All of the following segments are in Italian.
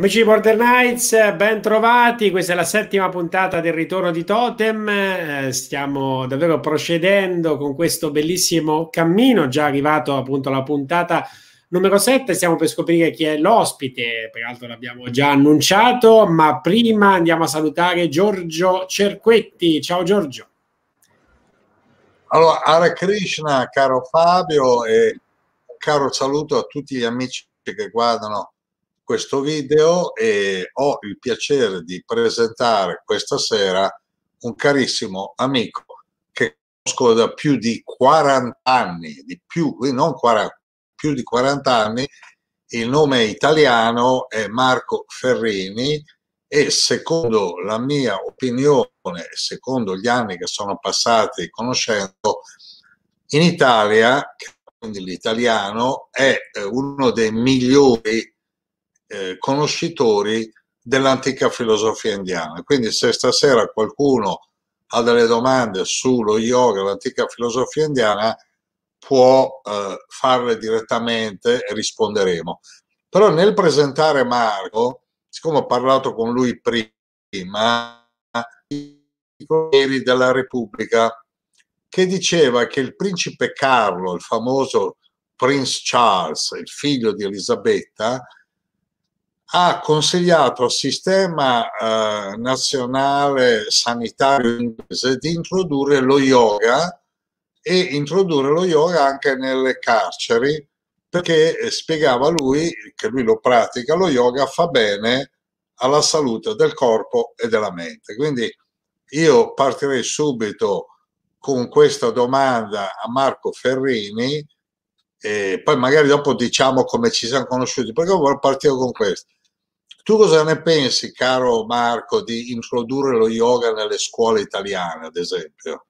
Amici di Border Knights, ben trovati. Questa è la settima puntata del ritorno di Totem. Eh, stiamo davvero procedendo con questo bellissimo cammino. Già arrivato appunto alla puntata numero 7. Stiamo per scoprire chi è l'ospite, peraltro l'abbiamo già annunciato. Ma prima andiamo a salutare Giorgio Cerquetti. Ciao Giorgio. Allora, Hare Krishna, caro Fabio, e un caro saluto a tutti gli amici che guardano questo video e ho il piacere di presentare questa sera un carissimo amico che conosco da più di 40 anni, di più, non 40, più di 40 anni, il nome italiano è Marco Ferrini e secondo la mia opinione, secondo gli anni che sono passati conoscendo, in Italia, quindi l'italiano, è eh, uno dei migliori eh, conoscitori dell'antica filosofia indiana. Quindi se stasera qualcuno ha delle domande sullo yoga, l'antica filosofia indiana, può eh, farle direttamente e risponderemo. Però nel presentare Marco, siccome ho parlato con lui prima, i corrieri della Repubblica, che diceva che il principe Carlo, il famoso Prince Charles, il figlio di Elisabetta, ha consigliato al sistema eh, nazionale sanitario inglese di introdurre lo yoga e introdurre lo yoga anche nelle carceri perché eh, spiegava lui che lui lo pratica, lo yoga fa bene alla salute del corpo e della mente. Quindi io partirei subito con questa domanda a Marco Ferrini e poi magari dopo diciamo come ci siamo conosciuti, perché vorrei partire con questo tu cosa ne pensi, caro Marco, di introdurre lo yoga nelle scuole italiane, ad esempio?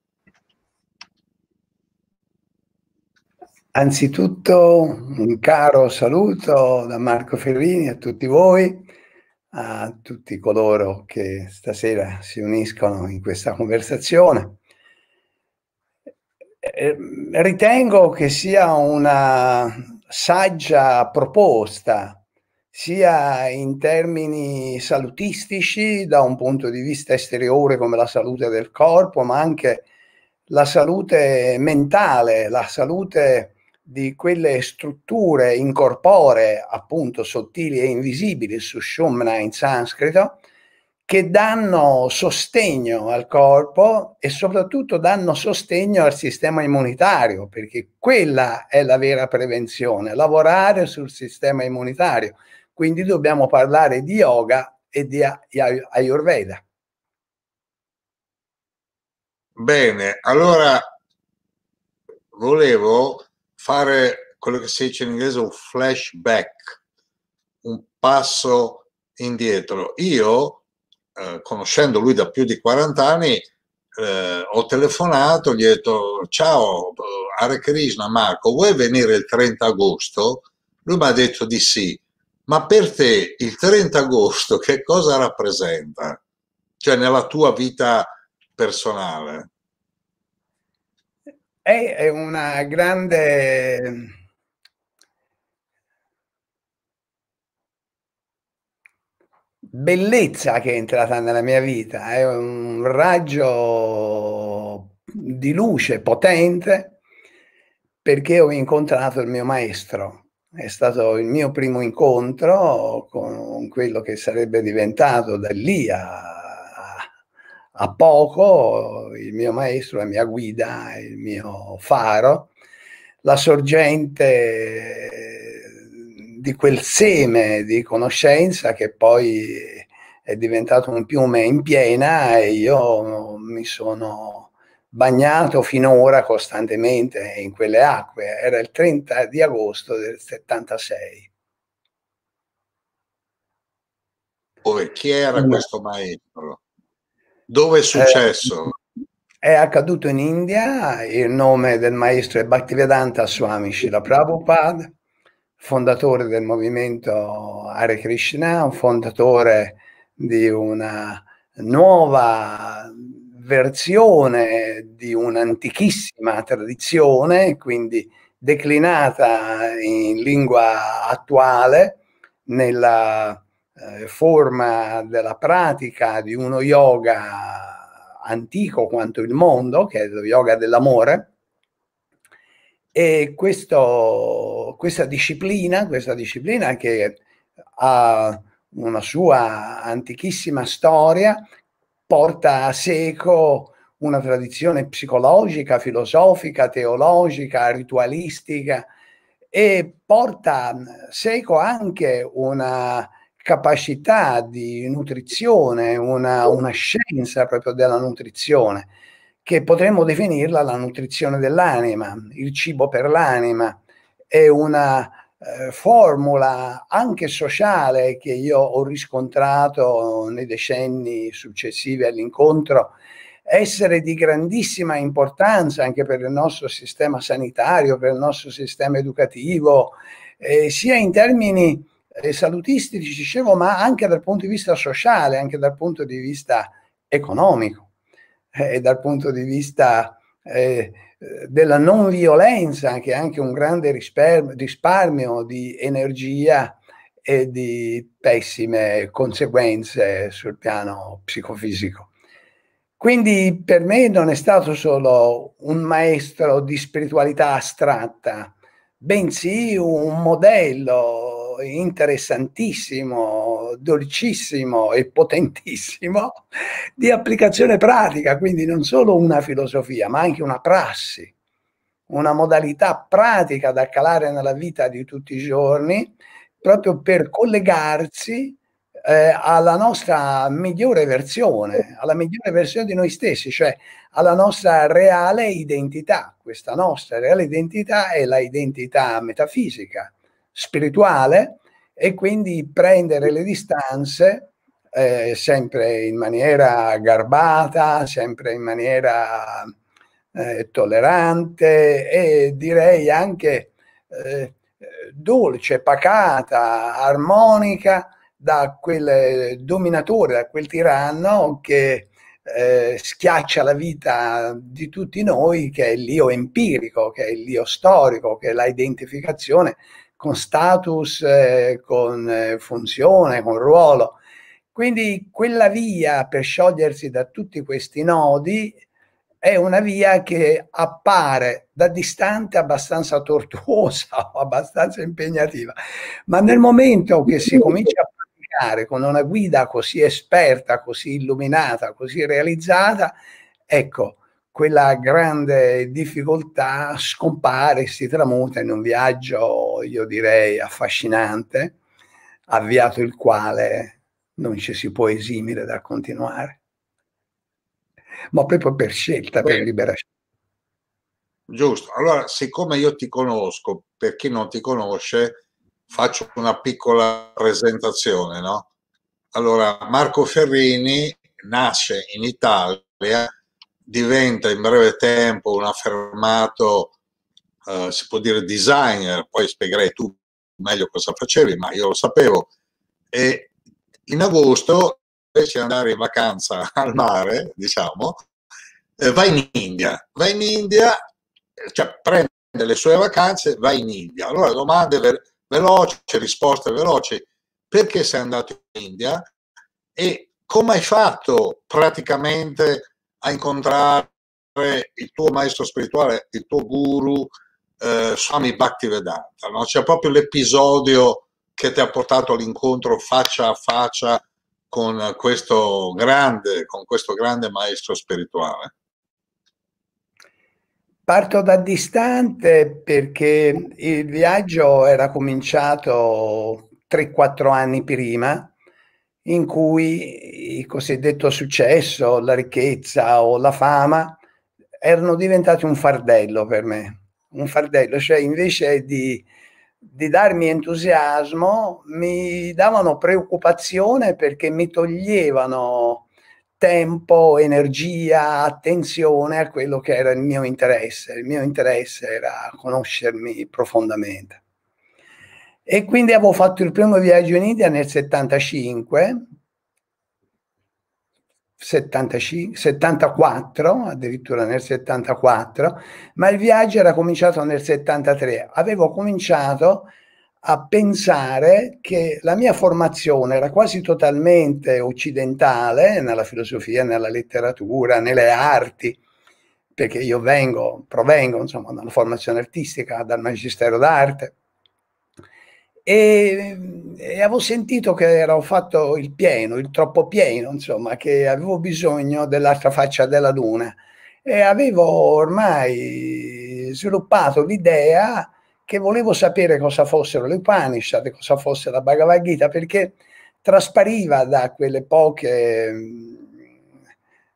Anzitutto un caro saluto da Marco Ferrini a tutti voi, a tutti coloro che stasera si uniscono in questa conversazione. Eh, ritengo che sia una saggia proposta sia in termini salutistici da un punto di vista esteriore come la salute del corpo, ma anche la salute mentale, la salute di quelle strutture incorporee, appunto sottili e invisibili, sushumna in sanscrito, che danno sostegno al corpo e soprattutto danno sostegno al sistema immunitario, perché quella è la vera prevenzione, lavorare sul sistema immunitario quindi dobbiamo parlare di yoga e di Ayurveda. Bene, allora volevo fare quello che si dice in inglese un flashback, un passo indietro. Io, eh, conoscendo lui da più di 40 anni, eh, ho telefonato, gli ho detto ciao eh, Hare Krishna Marco, vuoi venire il 30 agosto? Lui mi ha detto di sì. Ma per te il 30 agosto che cosa rappresenta? Cioè nella tua vita personale? È una grande... bellezza che è entrata nella mia vita, è un raggio di luce potente perché ho incontrato il mio maestro, è stato il mio primo incontro con quello che sarebbe diventato da lì a, a poco il mio maestro, la mia guida, il mio faro, la sorgente di quel seme di conoscenza che poi è diventato un piume in piena e io mi sono bagnato finora costantemente in quelle acque. Era il 30 di agosto del 76. Poi chi era questo maestro? Dove è successo? Eh, è, accaduto in India, il nome del maestro è Bhaktivedanta Swami Shila Prabhupada, fondatore del movimento Hare Krishna, fondatore di una nuova versione di un'antichissima tradizione, quindi declinata in lingua attuale nella eh, forma della pratica di uno yoga antico quanto il mondo, che è lo yoga dell'amore. E questo, questa, disciplina, questa disciplina che ha una sua antichissima storia, porta a seco una tradizione psicologica, filosofica, teologica, ritualistica e porta a seco anche una capacità di nutrizione, una, una scienza proprio della nutrizione, che potremmo definirla la nutrizione dell'anima, il cibo per l'anima, è una eh, formula anche sociale che io ho riscontrato nei decenni successivi all'incontro essere di grandissima importanza anche per il nostro sistema sanitario, per il nostro sistema educativo, eh, sia in termini eh, salutistici, dicevo, ma anche dal punto di vista sociale, anche dal punto di vista economico eh, e dal punto di vista eh, della non violenza, che è anche un grande risparmio, di energia e di pessime conseguenze sul piano psicofisico. Quindi per me non è stato solo un maestro di spiritualità astratta, bensì un modello interessantissimo, dolcissimo e potentissimo di applicazione pratica, quindi non solo una filosofia, ma anche una prassi, una modalità pratica da calare nella vita di tutti i giorni, proprio per collegarsi eh, alla nostra migliore versione, alla migliore versione di noi stessi, cioè alla nostra reale identità. Questa nostra reale identità è la identità metafisica, spirituale e quindi prendere le distanze eh, sempre in maniera garbata, sempre in maniera eh, tollerante e direi anche eh, dolce, pacata, armonica da quel dominatore, da quel tiranno che eh, schiaccia la vita di tutti noi, che è l'io empirico, che è l'io storico, che è la identificazione con status, eh, con eh, funzione, con ruolo. Quindi quella via per sciogliersi da tutti questi nodi è una via che appare da distante abbastanza tortuosa o abbastanza impegnativa, ma nel momento che si comincia a praticare con una guida così esperta, così illuminata, così realizzata, ecco, quella grande difficoltà scompare, si tramuta in un viaggio, io direi, affascinante, avviato il quale non ci si può esimere da continuare, ma proprio per scelta, per libera scelta. Giusto, allora siccome io ti conosco, per chi non ti conosce, faccio una piccola presentazione, no? Allora, Marco Ferrini nasce in Italia diventa in breve tempo un affermato, eh, si può dire, designer, poi spiegherai tu meglio cosa facevi, ma io lo sapevo. E in agosto, invece di andare in vacanza al mare, diciamo, eh, va in India, vai in India, cioè prende le sue vacanze, vai in India. Allora domande ve- veloci, risposte veloci, perché sei andato in India e come hai fatto praticamente a incontrare il tuo maestro spirituale, il tuo guru eh, Swami Bhaktivedanta. No? C'è proprio l'episodio che ti ha portato all'incontro faccia a faccia con questo grande, con questo grande maestro spirituale. Parto da distante perché il viaggio era cominciato 3-4 anni prima in cui il cosiddetto successo, la ricchezza o la fama erano diventati un fardello per me, un fardello, cioè invece di, di darmi entusiasmo mi davano preoccupazione perché mi toglievano tempo, energia, attenzione a quello che era il mio interesse. Il mio interesse era conoscermi profondamente. E quindi avevo fatto il primo viaggio in India nel 75, 75, 74, addirittura nel 74, ma il viaggio era cominciato nel 73. Avevo cominciato a pensare che la mia formazione era quasi totalmente occidentale nella filosofia, nella letteratura, nelle arti, perché io vengo, provengo insomma, da una formazione artistica, dal magistero d'arte e, e, avevo sentito che ero fatto il pieno, il troppo pieno, insomma, che avevo bisogno dell'altra faccia della luna e avevo ormai sviluppato l'idea che volevo sapere cosa fossero le Upanishad, cosa fosse la Bhagavad Gita, perché traspariva da quelle poche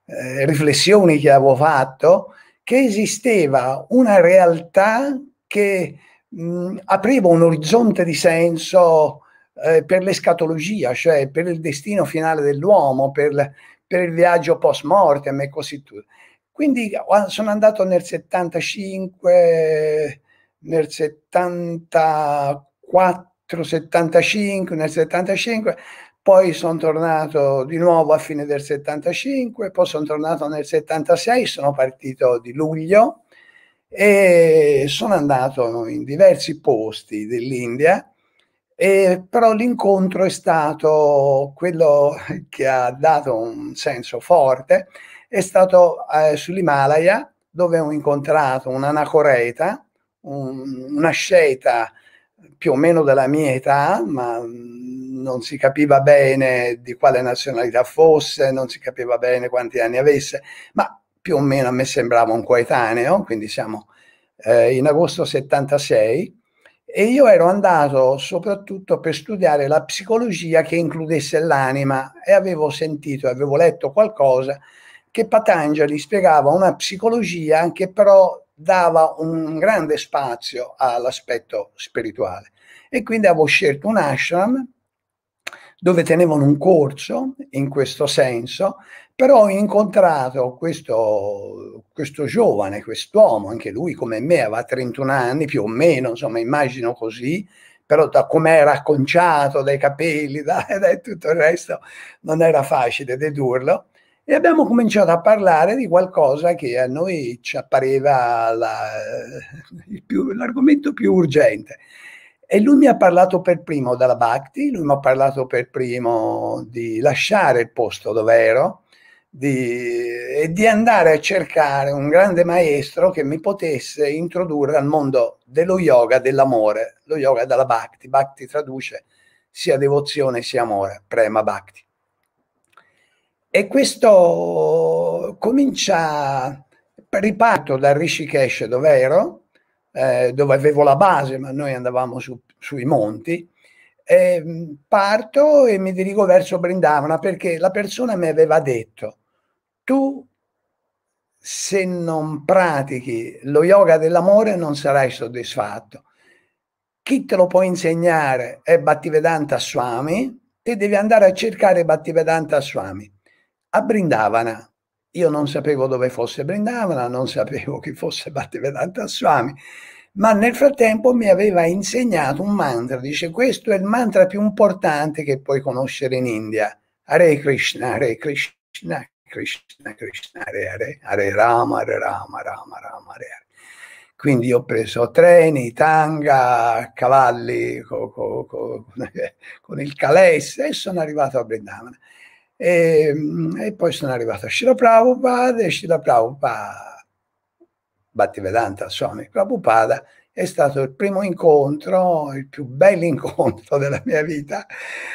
eh, riflessioni che avevo fatto che esisteva una realtà che mh, mm, apriva un orizzonte di senso eh, per l'escatologia, cioè per il destino finale dell'uomo, per, per il viaggio post mortem e così tutto. Quindi sono andato nel 75, nel 74, 75, nel 75, poi sono tornato di nuovo a fine del 75, poi sono tornato nel 76, sono partito di luglio e sono andato in diversi posti dell'India, e, però l'incontro è stato quello che ha dato un senso forte, è stato eh, sull'Himalaya dove ho incontrato un anacoreta, un, una sceta più o meno della mia età, ma non si capiva bene di quale nazionalità fosse, non si capiva bene quanti anni avesse, ma più o meno a me sembrava un coetaneo, quindi siamo eh, in agosto 76, e io ero andato soprattutto per studiare la psicologia che includesse l'anima e avevo sentito, avevo letto qualcosa che Patanjali spiegava una psicologia che però dava un grande spazio all'aspetto spirituale. E quindi avevo scelto un ashram dove tenevano un corso in questo senso però ho incontrato questo, questo giovane, quest'uomo, anche lui come me, aveva 31 anni più o meno, insomma immagino così, però da come era acconciato, dai capelli, da, da, tutto il resto, non era facile dedurlo. E abbiamo cominciato a parlare di qualcosa che a noi ci appareva la, più, l'argomento più urgente. E lui mi ha parlato per primo della Bhakti, lui mi ha parlato per primo di lasciare il posto dove ero, di, di andare a cercare un grande maestro che mi potesse introdurre al mondo dello yoga dell'amore, lo yoga dalla bhakti, bhakti traduce sia devozione sia amore, prema bhakti. E questo comincia, riparto da Rishikesh dove ero, eh, dove avevo la base, ma noi andavamo su, sui monti, eh, parto e mi dirigo verso Brindavana perché la persona mi aveva detto tu se non pratichi lo yoga dell'amore non sarai soddisfatto. Chi te lo può insegnare è Bhattivedanta Swami, e devi andare a cercare Bhattivedanta Swami. A Brindavana, io non sapevo dove fosse Brindavana, non sapevo chi fosse Bhattivedanta Swami, ma nel frattempo mi aveva insegnato un mantra, dice questo è il mantra più importante che puoi conoscere in India, Hare Krishna, Hare Krishna, Krishna, Krishna, Hare Hare, Hare Rama, Hare Rama, Rama, Rama, Hare Hare. Quindi ho preso treni, tanga, cavalli, co, co, co, con il Kales e sono arrivato a Brindavana. E, ehm, e, poi sono arrivato a Shila Prabhupada e Shila Prabhupada, Bhattivedanta, Swami Prabhupada, è stato il primo incontro, il più bello incontro della mia vita,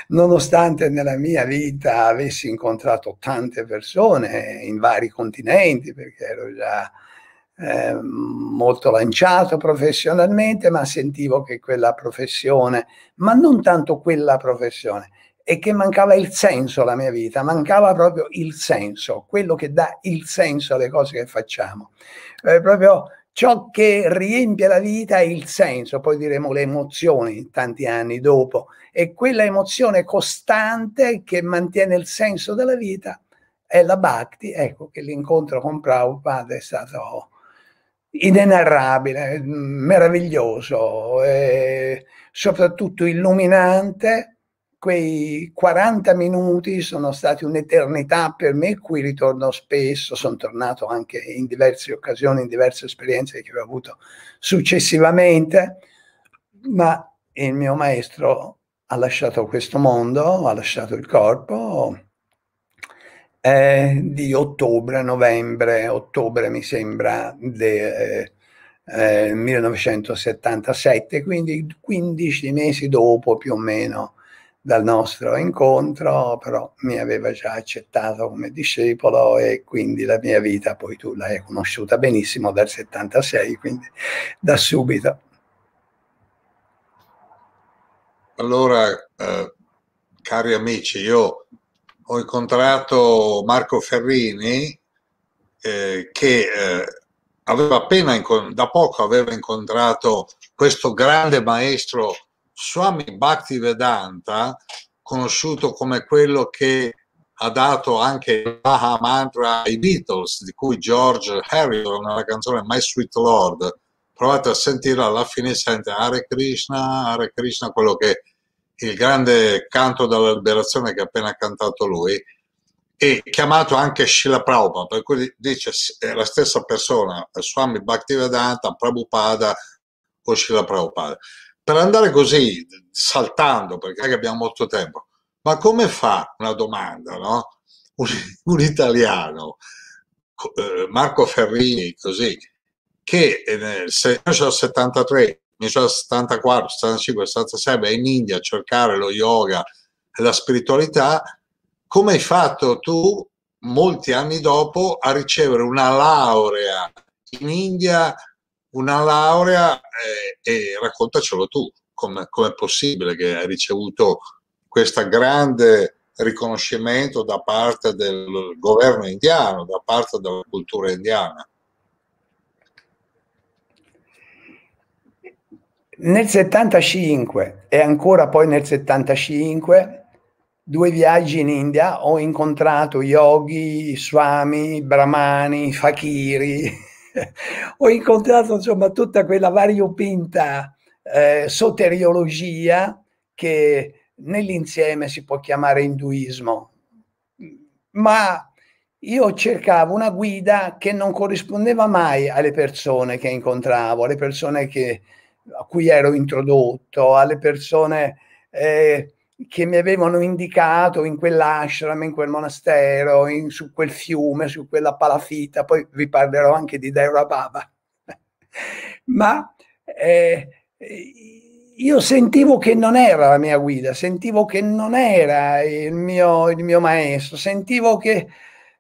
nonostante nella mia vita avessi incontrato tante persone in vari continenti, perché ero già eh, molto lanciato professionalmente, ma sentivo che quella professione, ma non tanto quella professione, e che mancava il senso alla mia vita, mancava proprio il senso, quello che dà il senso alle cose che facciamo. Eh, proprio ciò che riempie la vita è il senso, poi diremo le emozioni tanti anni dopo, e quella emozione costante che mantiene il senso della vita è la Bhakti, ecco che l'incontro con Prabhupada è stato inenarrabile, meraviglioso, eh, soprattutto illuminante quei 40 minuti sono stati un'eternità per me, qui ritorno spesso, sono tornato anche in diverse occasioni, in diverse esperienze che ho avuto successivamente, ma il mio maestro ha lasciato questo mondo, ha lasciato il corpo eh, di ottobre, novembre, ottobre mi sembra del eh, 1977, eh, quindi 15 mesi dopo più o meno dal nostro incontro, però mi aveva già accettato come discepolo e quindi la mia vita, poi tu l'hai conosciuta benissimo dal 76, quindi da subito. Allora, eh, cari amici, io ho incontrato Marco Ferrini eh, che eh, aveva appena, da poco aveva incontrato questo grande maestro Swami Bhaktivedanta, conosciuto come quello che ha dato anche il Baha Mantra ai Beatles, di cui George Harrison, nella canzone My Sweet Lord, provate a sentirla alla fine sente Hare Krishna, Hare Krishna, quello che il grande canto della liberazione che ha appena cantato lui e chiamato anche Srila Prabhupada, per cui dice è la stessa persona, Swami Bhaktivedanta, Prabhupada o Srila Prabhupada per andare così, saltando, perché abbiamo molto tempo, ma come fa una domanda, no? un, un, italiano, eh, Marco Ferrini, così, che nel 1973, 1974, 75, 76 è in India a cercare lo yoga e la spiritualità, come hai fatto tu molti anni dopo a ricevere una laurea in India una laurea e, eh, e raccontacelo tu, come è possibile che hai ricevuto questo grande riconoscimento da parte del governo indiano, da parte della cultura indiana? Nel 75 e ancora poi nel 75, due viaggi in India, ho incontrato yogi, swami, brahmani, fakiri, ho incontrato insomma tutta quella variopinta eh, soteriologia che nell'insieme si può chiamare induismo, ma io cercavo una guida che non corrispondeva mai alle persone che incontravo, alle persone che, a cui ero introdotto, alle persone eh, che mi avevano indicato in quell'ashram, in quel monastero, in, su quel fiume, su quella palafita, poi vi parlerò anche di Deura Baba. Ma eh, io sentivo che non era la mia guida, sentivo che non era il mio, il mio maestro, sentivo che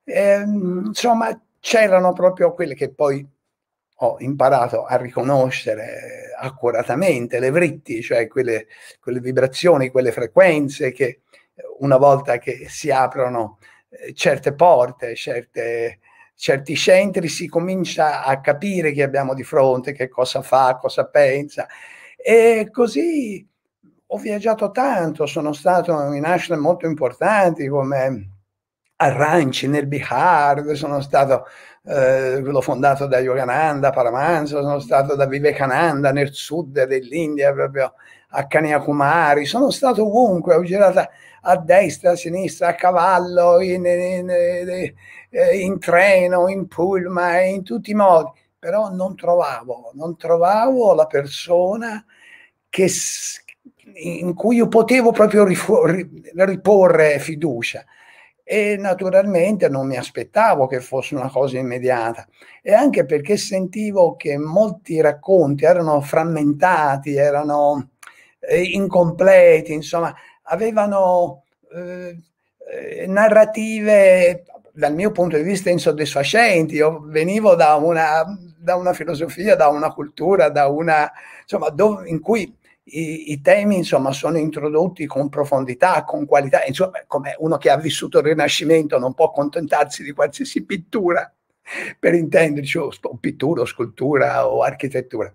eh, insomma c'erano proprio quelle che poi ho imparato a riconoscere accuratamente le vritti, cioè quelle, quelle vibrazioni, quelle frequenze che eh, una volta che si aprono eh, certe porte, certe, certi centri, si comincia a capire chi abbiamo di fronte, che cosa fa, cosa pensa. E così ho viaggiato tanto, sono stato in ashram molto importanti come a Ranchi nel Bihar, sono stato eh, quello fondato da Yogananda, Paramahansa, sono stato da Vivekananda nel sud dell'India, proprio a Kanyakumari, sono stato ovunque, ho girato a destra, a sinistra, a cavallo, in, in, in, eh, in treno, in pullman, in tutti i modi, però non trovavo, non trovavo la persona che, in cui io potevo proprio riporre fiducia e naturalmente non mi aspettavo che fosse una cosa immediata e anche perché sentivo che molti racconti erano frammentati, erano eh, incompleti, insomma, avevano eh, eh narrative dal mio punto di vista insoddisfacenti. Io venivo da una, da una filosofia, da una cultura, da una, insomma, dove, in cui i, i, temi insomma sono introdotti con profondità, con qualità, insomma come uno che ha vissuto il Rinascimento non può accontentarsi di qualsiasi pittura, per intenderci, o, o pittura, o scultura o architettura.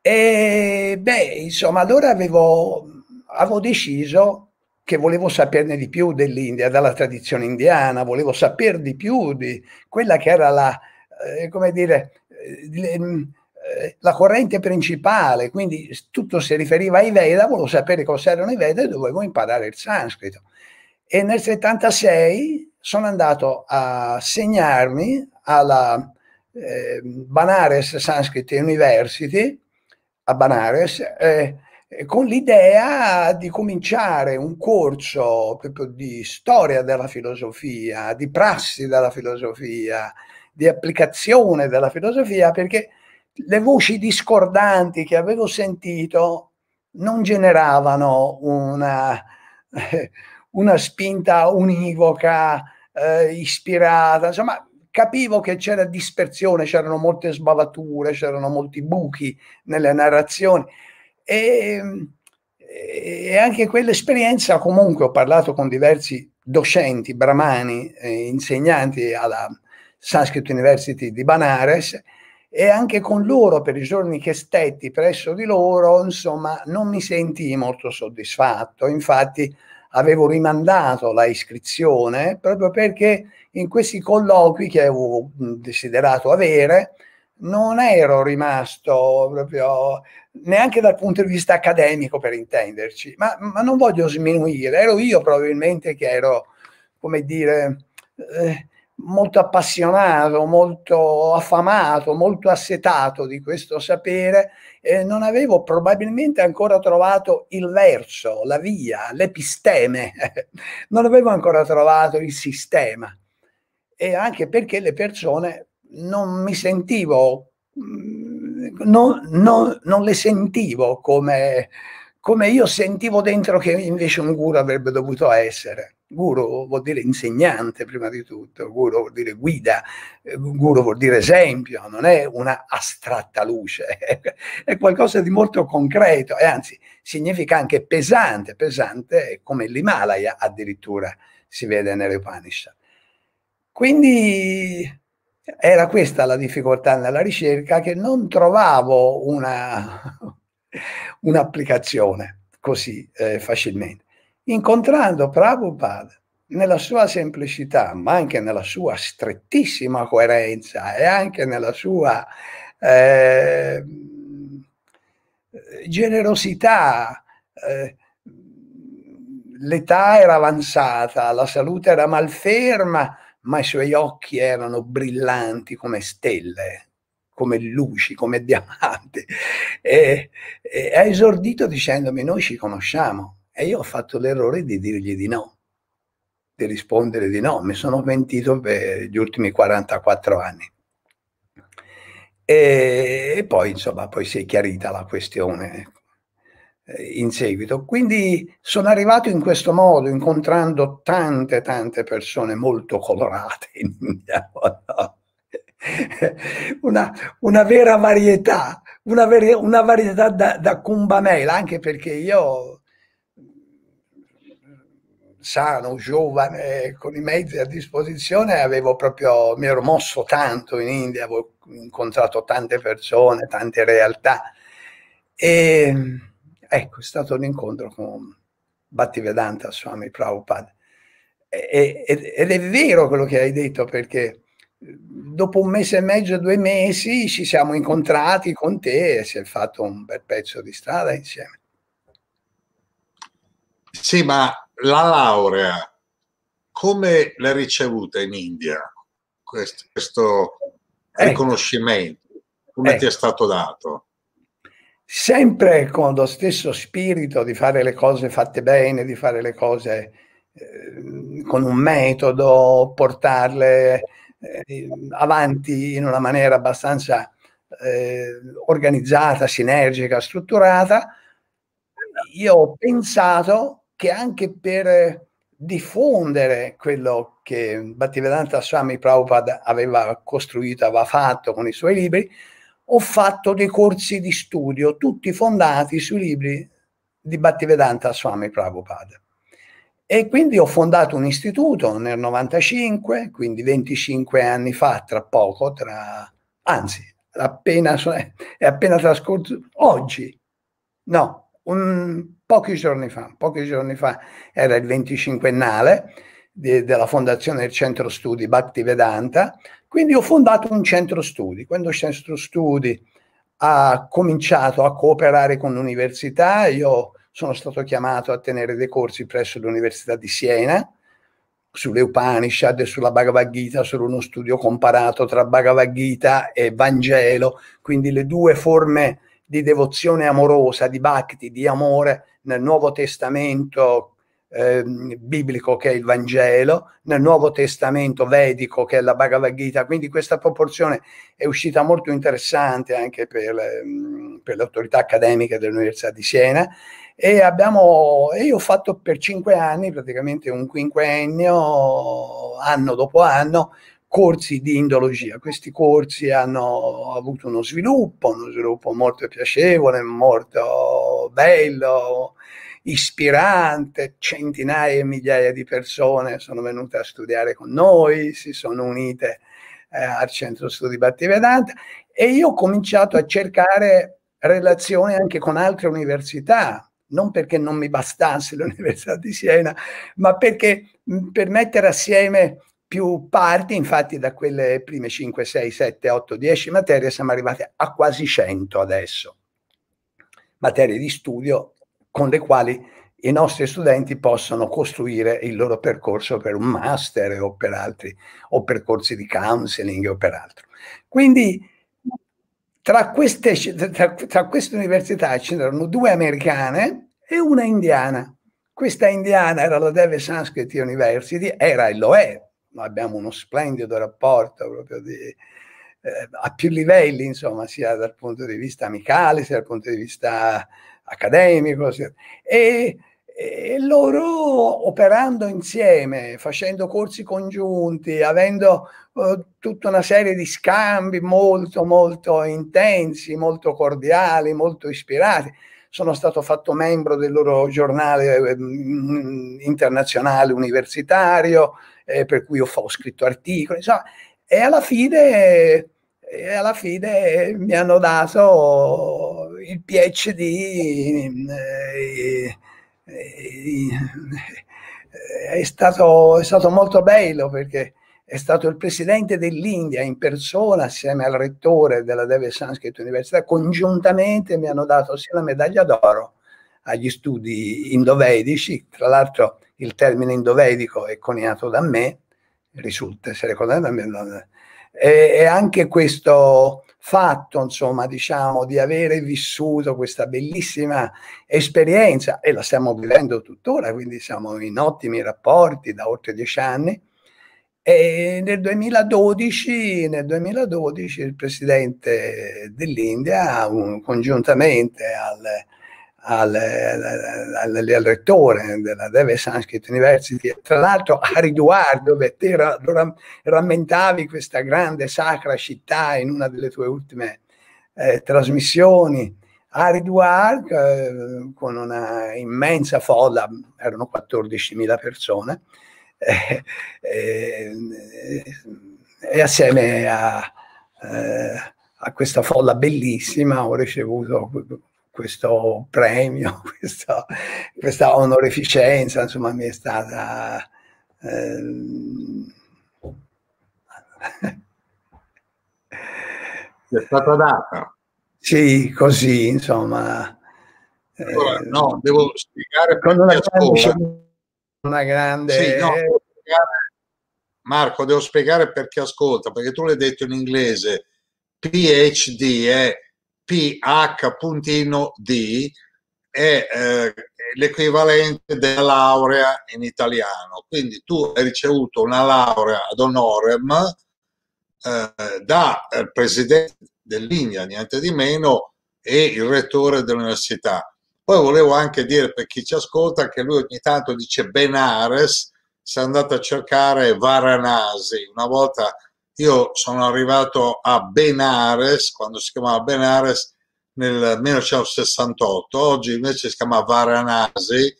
E beh, insomma, allora avevo, avevo deciso che volevo saperne di più dell'India, dalla tradizione indiana, volevo sapere di più di quella che era la, eh, come dire, eh, le, eh, la corrente principale, quindi tutto si riferiva ai Veda, volevo sapere cos'erano i Veda e dovevo imparare il sanscrito. E nel 76 sono andato a segnarmi alla eh, Banares Sanskrit University, a Banares, eh, eh, con l'idea di cominciare un corso proprio di storia della filosofia, di prassi della filosofia, di applicazione della filosofia, perché le voci discordanti che avevo sentito non generavano una, una spinta univoca, eh, ispirata, insomma capivo che c'era dispersione, c'erano molte sbavature, c'erano molti buchi nelle narrazioni e, e anche quell'esperienza comunque ho parlato con diversi docenti, bramani, eh, insegnanti alla Sanskrit University di Banares e anche con loro per i giorni che stetti presso di loro, insomma, non mi sentii molto soddisfatto. Infatti avevo rimandato la iscrizione proprio perché in questi colloqui che avevo desiderato avere non ero rimasto proprio neanche dal punto di vista accademico per intenderci, ma, ma non voglio sminuire, ero io probabilmente che ero, come dire, eh, molto appassionato, molto affamato, molto assetato di questo sapere, eh, non avevo probabilmente ancora trovato il verso, la via, l'episteme, non avevo ancora trovato il sistema e anche perché le persone non mi sentivo, mm, non, non, non le sentivo come, come io sentivo dentro che invece un guru avrebbe dovuto essere. Guru vuol dire insegnante prima di tutto, guru vuol dire guida, guru vuol dire esempio, non è una astratta luce, è qualcosa di molto concreto e anzi significa anche pesante, pesante come l'Himalaya addirittura si vede nelle Upanishad. Quindi era questa la difficoltà nella ricerca che non trovavo una, un'applicazione così eh, facilmente incontrando Prabhupada nella sua semplicità, ma anche nella sua strettissima coerenza e anche nella sua eh, generosità, eh, l'età era avanzata, la salute era malferma, ma i suoi occhi erano brillanti come stelle, come luci, come diamanti. E, e ha esordito dicendomi: Noi ci conosciamo e io ho fatto l'errore di dirgli di no, di rispondere di no. Mi sono pentito per gli ultimi 44 anni. E, e poi, insomma, poi si è chiarita la questione ecco, eh, in seguito. Quindi sono arrivato in questo modo, incontrando tante, tante persone molto colorate Una, una, vera varietà, una, vera, una varietà da, da Kumbamela, anche perché io sano, giovane, con i mezzi a disposizione, avevo proprio, mi ero mosso tanto in India, avevo incontrato tante persone, tante realtà. E ecco, è stato un incontro con Bhattivedanta Swami Prabhupada. E, ed è vero quello che hai detto, perché eh, dopo un mese e mezzo, due mesi, ci siamo incontrati con te e si è fatto un bel pezzo di strada insieme. Sì, ma la laurea come l'hai ricevuta in India questo, questo ecco. riconoscimento? Come ecco. ti è ecco. stato dato? Sempre con lo stesso spirito di fare le cose fatte bene, di fare le cose eh, con un metodo, portarle eh, avanti in una maniera abbastanza eh, organizzata, sinergica, strutturata, io ho pensato che anche per eh, diffondere quello che Bhattivedanta Swami Prabhupada aveva costruito, aveva fatto con i suoi libri, ho fatto dei corsi di studio, tutti fondati sui libri di Bhattivedanta Swami Prabhupada. E quindi ho fondato un istituto nel 95, quindi 25 anni fa, tra poco, tra, anzi, appena, è appena trascorso oggi, no, un, pochi giorni fa, pochi giorni fa era il 25ennale della fondazione del centro studi Bhaktivedanta, quindi ho fondato un centro studi. Quando il centro studi ha cominciato a cooperare con l'università, io sono stato chiamato a tenere dei corsi presso l'Università di Siena sulle Upanishad e sulla Bhagavad Gita, solo uno studio comparato tra Bhagavad Gita e Vangelo, quindi le due forme di devozione amorosa, di bhakti, di amore nel Nuovo Testamento eh, biblico che è il Vangelo, nel Nuovo Testamento vedico che è la Bhagavad Gita, quindi questa proporzione è uscita molto interessante anche per, ehm, per le autorità accademiche dell'Università di Siena e, abbiamo, e io ho fatto per cinque anni, praticamente un quinquennio, anno dopo anno, corsi di indologia. Questi corsi hanno avuto uno sviluppo, uno sviluppo molto piacevole, molto bello, ispirante, centinaia e migliaia di persone sono venute a studiare con noi, si sono unite eh, al Centro Studi Battivedanta e io ho cominciato a cercare relazioni anche con altre università, non perché non mi bastasse l'Università di Siena, ma perché per mettere assieme più parti, infatti da quelle prime 5, 6, 7, 8, 10 materie siamo arrivati a quasi 100 adesso, materie di studio con le quali i nostri studenti possono costruire il loro percorso per un master o per altri, o percorsi di counseling o per altro. Quindi tra queste, tra, tra queste università c'erano due americane e una indiana. Questa indiana era la Deve Sanskrit University, era e lo è abbiamo uno splendido rapporto proprio di, eh, a più livelli, insomma, sia dal punto di vista amicale, sia dal punto di vista accademico. Sia, e, e loro operando insieme, facendo corsi congiunti, avendo eh, tutta una serie di scambi molto, molto intensi, molto cordiali, molto ispirati. Sono stato fatto membro del loro giornale eh, mm, internazionale universitario, eh, per cui ho, ho scritto articoli, insomma, e alla fine, e alla fine mi hanno dato il PhD eh, eh, è stato, è stato, molto bello perché è stato il presidente dell'India in persona assieme al rettore della Deve Sanskrit Università, congiuntamente mi hanno dato sia la medaglia d'oro agli studi indovedici, tra l'altro il termine indovedico è coniato da me, risulta essere coniato da me, e, e anche questo fatto, insomma, diciamo, di avere vissuto questa bellissima esperienza, e la stiamo vivendo tuttora, quindi siamo in ottimi rapporti da oltre dieci anni, e nel 2012, nel 2012 il presidente dell'India, un, congiuntamente al al, al, al, rettore della Deve Sanskrit University. Tra l'altro a riguardo, te rammentavi questa grande sacra città in una delle tue ultime eh, trasmissioni, a riguardo eh, con una immensa folla, erano 14.000 persone, eh, eh, e assieme a, eh, a questa folla bellissima ho ricevuto questo premio, questo, questa onorificenza, insomma, mi è stata... Ehm... è stata data. Sì, così, insomma. Allora, eh, no, devo spiegare con una grande, una grande... Sì, no, Marco, devo spiegare per chi ascolta, perché tu l'hai detto in inglese, PhD è eh. PH.D è eh, l'equivalente della laurea in italiano. Quindi tu hai ricevuto una laurea ad honorem eh, da eh, presidente dell'India, niente di meno, e il rettore dell'università. Poi volevo anche dire per chi ci ascolta che lui ogni tanto dice Benares, si è andato a cercare Varanasi. Una volta io sono arrivato a Benares, quando si chiamava Benares, nel 1968, oggi invece si chiama Varanasi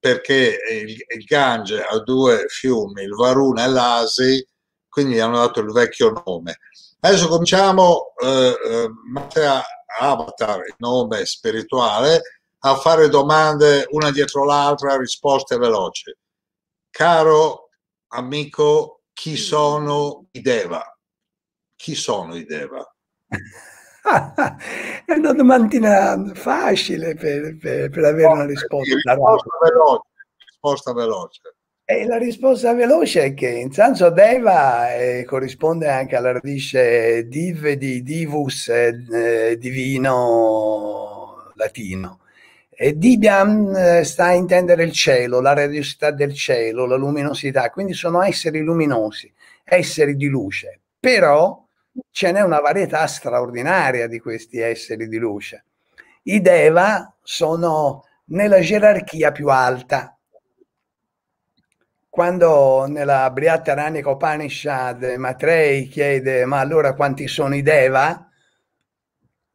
perché il, il Gange ha due fiumi, il Varuna e l'Asi, quindi gli hanno dato il vecchio nome. Adesso cominciamo, eh, eh Matea Avatar, il nome spirituale, a fare domande una dietro l'altra, risposte veloci. Caro amico chi sono i Deva? Chi sono i Deva? È una domandina facile per, per, per avere una risposta. Risposta veloce, risposta veloce. E la risposta veloce è che in senso Deva eh, corrisponde anche alla radice div di divus eh, eh divino latino e Dibian eh, sta a intendere il cielo, la radiosità del cielo, la luminosità, quindi sono esseri luminosi, esseri di luce. Però ce n'è una varietà straordinaria di questi esseri di luce. I Deva sono nella gerarchia più alta. Quando nella Brihattaranika Upanishad Matrei chiede ma allora quanti sono i Deva?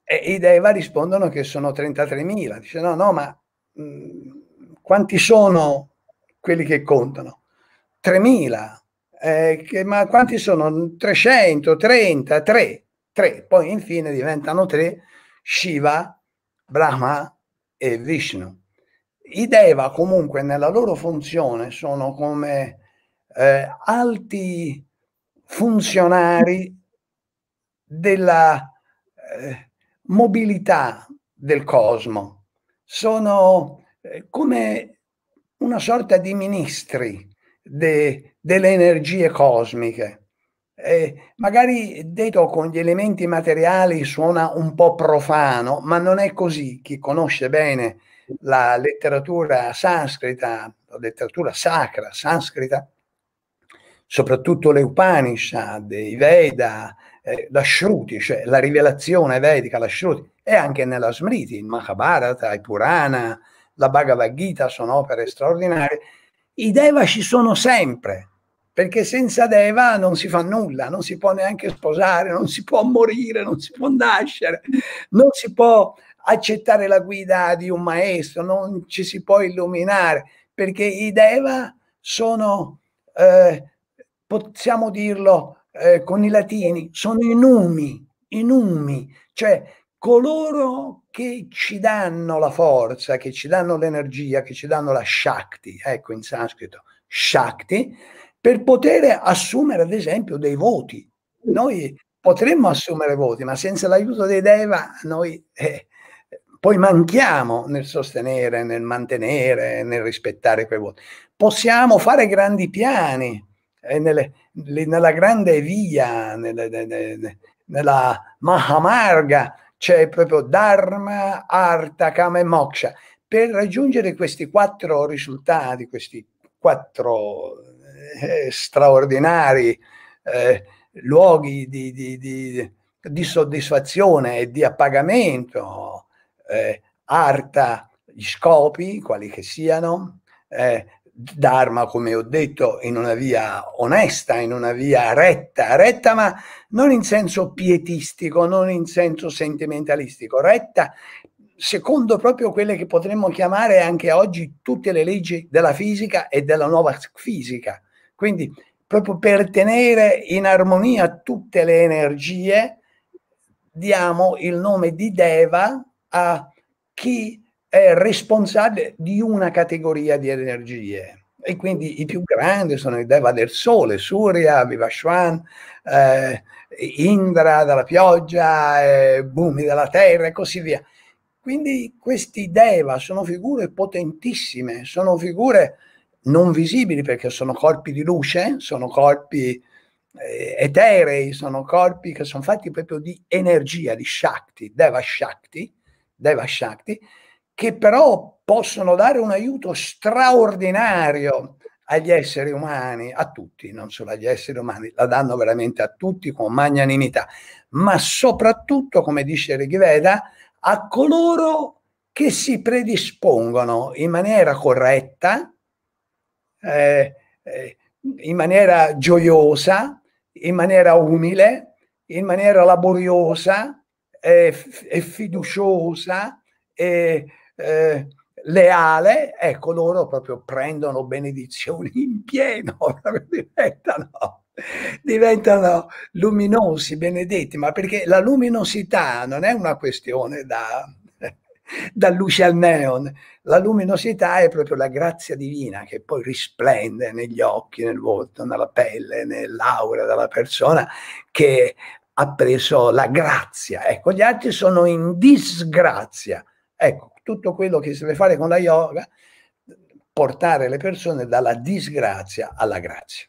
E, i Deva rispondono che sono 33.000. Dice no, no, ma mh, mhmm, quanti sono quelli che contano? 3.000. Eh, che, ma quanti sono? 330, 3, 3. Poi infine diventano 3 Shiva, Brahma e Vishnu. I Deva comunque nella loro funzione sono come eh, alti funzionari della, eh, mobilità del cosmo, sono eh, come una sorta di ministri de, delle energie cosmiche. Eh, magari detto con gli elementi materiali suona un po' profano, ma non è così. Chi conosce bene la letteratura sanscrita, la letteratura sacra sanscrita, soprattutto le Upanishad, i Veda, eh, la Shruti, cioè la rivelazione vedica, la Shruti, e anche nella Smriti, il Mahabharata, il Purana, la Bhagavad Gita sono opere straordinarie. I Deva ci sono sempre, perché senza Deva non si fa nulla, non si può neanche sposare, non si può morire, non si può nascere, non si può accettare la guida di un maestro, non ci si può illuminare, perché i Deva sono, eh, possiamo dirlo, eh, con i latini, sono i numi, i numi, cioè coloro che ci danno la forza, che ci danno l'energia, che ci danno la Shakti, ecco in sanscrito, Shakti, per poter assumere ad esempio dei voti. Noi potremmo assumere voti, ma senza l'aiuto dei Deva noi eh, poi manchiamo nel sostenere, nel mantenere, nel rispettare quei voti. Possiamo fare grandi piani eh, nelle, nella grande via, nella, nella Mahamarga, c'è proprio Dharma, Arta, Kama e Moksha. Per raggiungere questi quattro risultati, questi quattro eh, straordinari eh, luoghi di, di, di, di, soddisfazione e di appagamento, eh, Arta, gli scopi, quali che siano, eh, Dharma, come ho detto, in una via onesta, in una via retta, retta ma non in senso pietistico, non in senso sentimentalistico, retta secondo proprio quelle che potremmo chiamare anche oggi tutte le leggi della fisica e della nuova fisica. Quindi proprio per tenere in armonia tutte le energie, diamo il nome di Deva a chi è responsabile di una categoria di energie. E quindi i più grandi sono i Deva del Sole, Surya, Vivashwan, eh, Indra dalla pioggia, eh, Bumi dalla terra e così via. Quindi questi Deva sono figure potentissime, sono figure non visibili perché sono corpi di luce, sono corpi eh, eterei, sono corpi che sono fatti proprio di energia, di Shakti, Deva Shakti, Deva Shakti, che però possono dare un aiuto straordinario agli esseri umani, a tutti, non solo agli esseri umani, la danno veramente a tutti con magnanimità, ma soprattutto, come dice Righiveda, a coloro che si predispongono in maniera corretta, eh, eh, in maniera gioiosa, in maniera umile, in maniera laboriosa eh, e fiduciosa. Eh, eh, leale, ecco loro proprio prendono benedizioni in pieno, diventano, diventano luminosi, benedetti, ma perché la luminosità non è una questione da, da luce al neon, la luminosità è proprio la grazia divina che poi risplende negli occhi, nel volto, nella pelle, nell'aura della persona che ha preso la grazia. Ecco, gli altri sono in disgrazia. Ecco, tutto quello che si deve fare con la yoga, portare le persone dalla disgrazia alla grazia.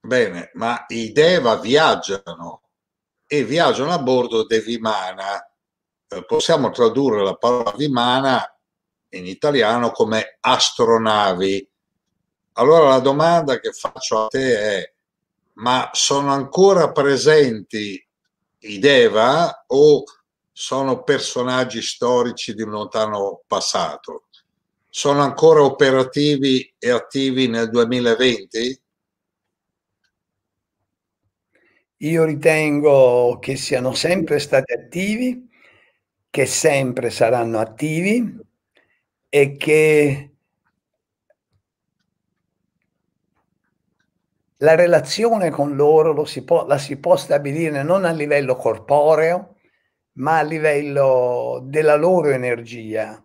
Bene, ma i Deva viaggiano e viaggiano a bordo dei Vimana. Eh, possiamo tradurre la parola Vimana in italiano come astronavi. Allora la domanda che faccio a te è, ma sono ancora presenti rideva o sono personaggi storici di un lontano passato? Sono ancora operativi e attivi nel 2020? Io ritengo che siano sempre stati attivi, che sempre saranno attivi e che la relazione con loro si può, la si può stabilire non a livello corporeo, ma a livello della loro energia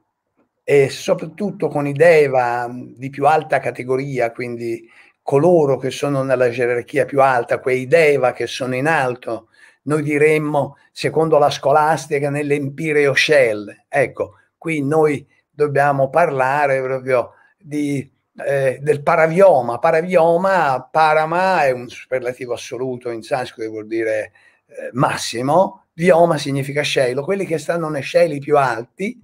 e soprattutto con i Deva mm, di più alta categoria, quindi coloro che sono nella gerarchia più alta, quei Deva che sono in alto, noi diremmo, secondo la scolastica, nell'empireo shell. Ecco, qui noi dobbiamo parlare proprio di eh, del paravioma. Paravioma, parama è un superlativo assoluto in sanscrito che vuol dire eh, massimo, vioma significa cielo, quelli che stanno nei cieli più alti.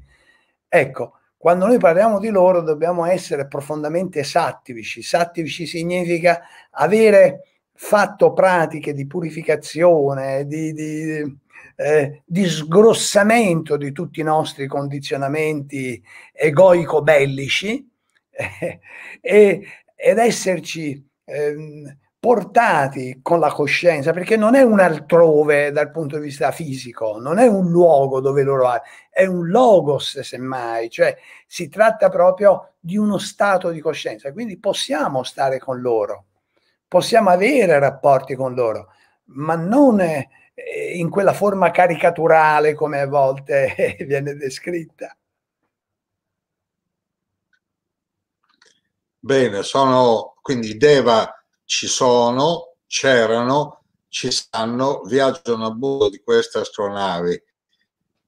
Ecco, quando noi parliamo di loro dobbiamo essere profondamente sattivici. Sattivici significa avere fatto pratiche di purificazione, di, di, eh, di sgrossamento di tutti i nostri condizionamenti egoico-bellici, e, eh, eh, ed esserci ehm, portati con la coscienza, perché non è un altrove dal punto di vista fisico, non è un luogo dove loro hanno, è un logos semmai, cioè si tratta proprio di uno stato di coscienza, quindi possiamo stare con loro, possiamo avere rapporti con loro, ma non eh, in quella forma caricaturale come a volte viene descritta. Bene, sono quindi Deva ci sono, c'erano, ci stanno, viaggiano a bordo di queste astronavi.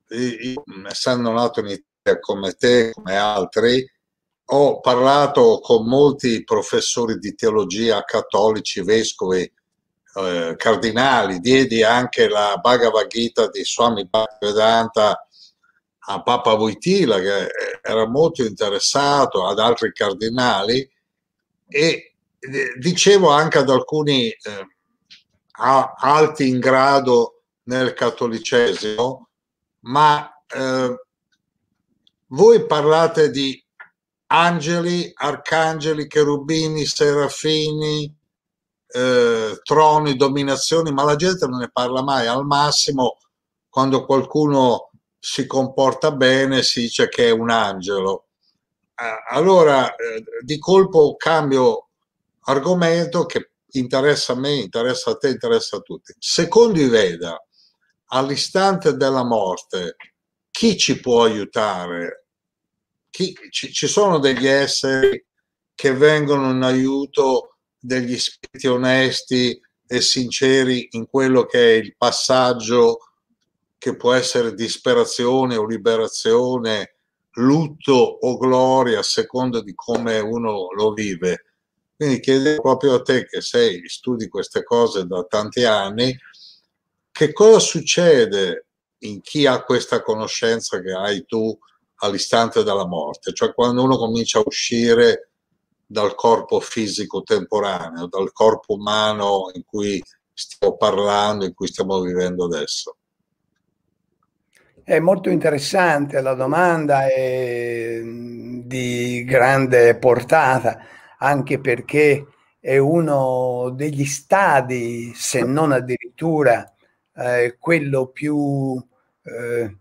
Io, essendo nato in Italia come te, come altri, ho parlato con molti professori di teologia cattolici, vescovi, eh, cardinali, diedi anche la Bhagavad Gita di Swami Bhaktivedanta a Papa Voitila che era molto interessato, ad altri cardinali e eh, dicevo anche ad alcuni eh, alti in grado nel cattolicesimo, ma eh, voi parlate di angeli, arcangeli, cherubini, serafini, eh, troni, dominazioni, ma la gente non ne parla mai. Al massimo, quando qualcuno si comporta bene, si dice che è un angelo. Ah, ah. Allora eh, di colpo cambio argomento che interessa a me, interessa a te, interessa a tutti. Secondo i Veda, all'istante della morte, chi ci può aiutare? Chi, ci, ci, sono degli esseri che vengono in aiuto degli spiriti onesti e sinceri in quello che è il passaggio che può essere disperazione o liberazione, lutto o gloria, a seconda di come uno lo vive. Quindi chiedo proprio a te che sei, studi queste cose da tanti anni, che cosa succede in chi ha questa conoscenza che hai tu all'istante della morte, cioè quando uno comincia a uscire dal corpo fisico temporaneo, dal corpo umano in cui stiamo parlando, in cui stiamo vivendo adesso. È molto interessante la domanda è eh, di grande portata, anche perché è uno degli stadi, se non addirittura eh, quello più eh,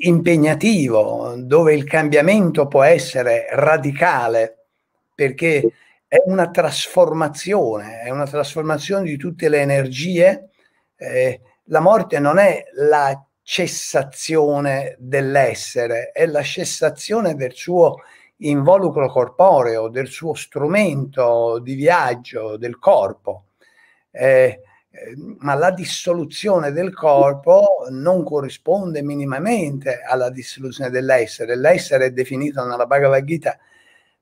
impegnativo, dove il cambiamento può essere radicale, perché è una trasformazione, è una trasformazione di tutte le energie. Eh, la morte non è la cessazione dell'essere, è la cessazione del suo involucro corporeo, del suo strumento di viaggio, del corpo. Eh, eh, ma la dissoluzione del corpo non corrisponde minimamente alla dissoluzione dell'essere. L'essere è definito nella Bhagavad Gita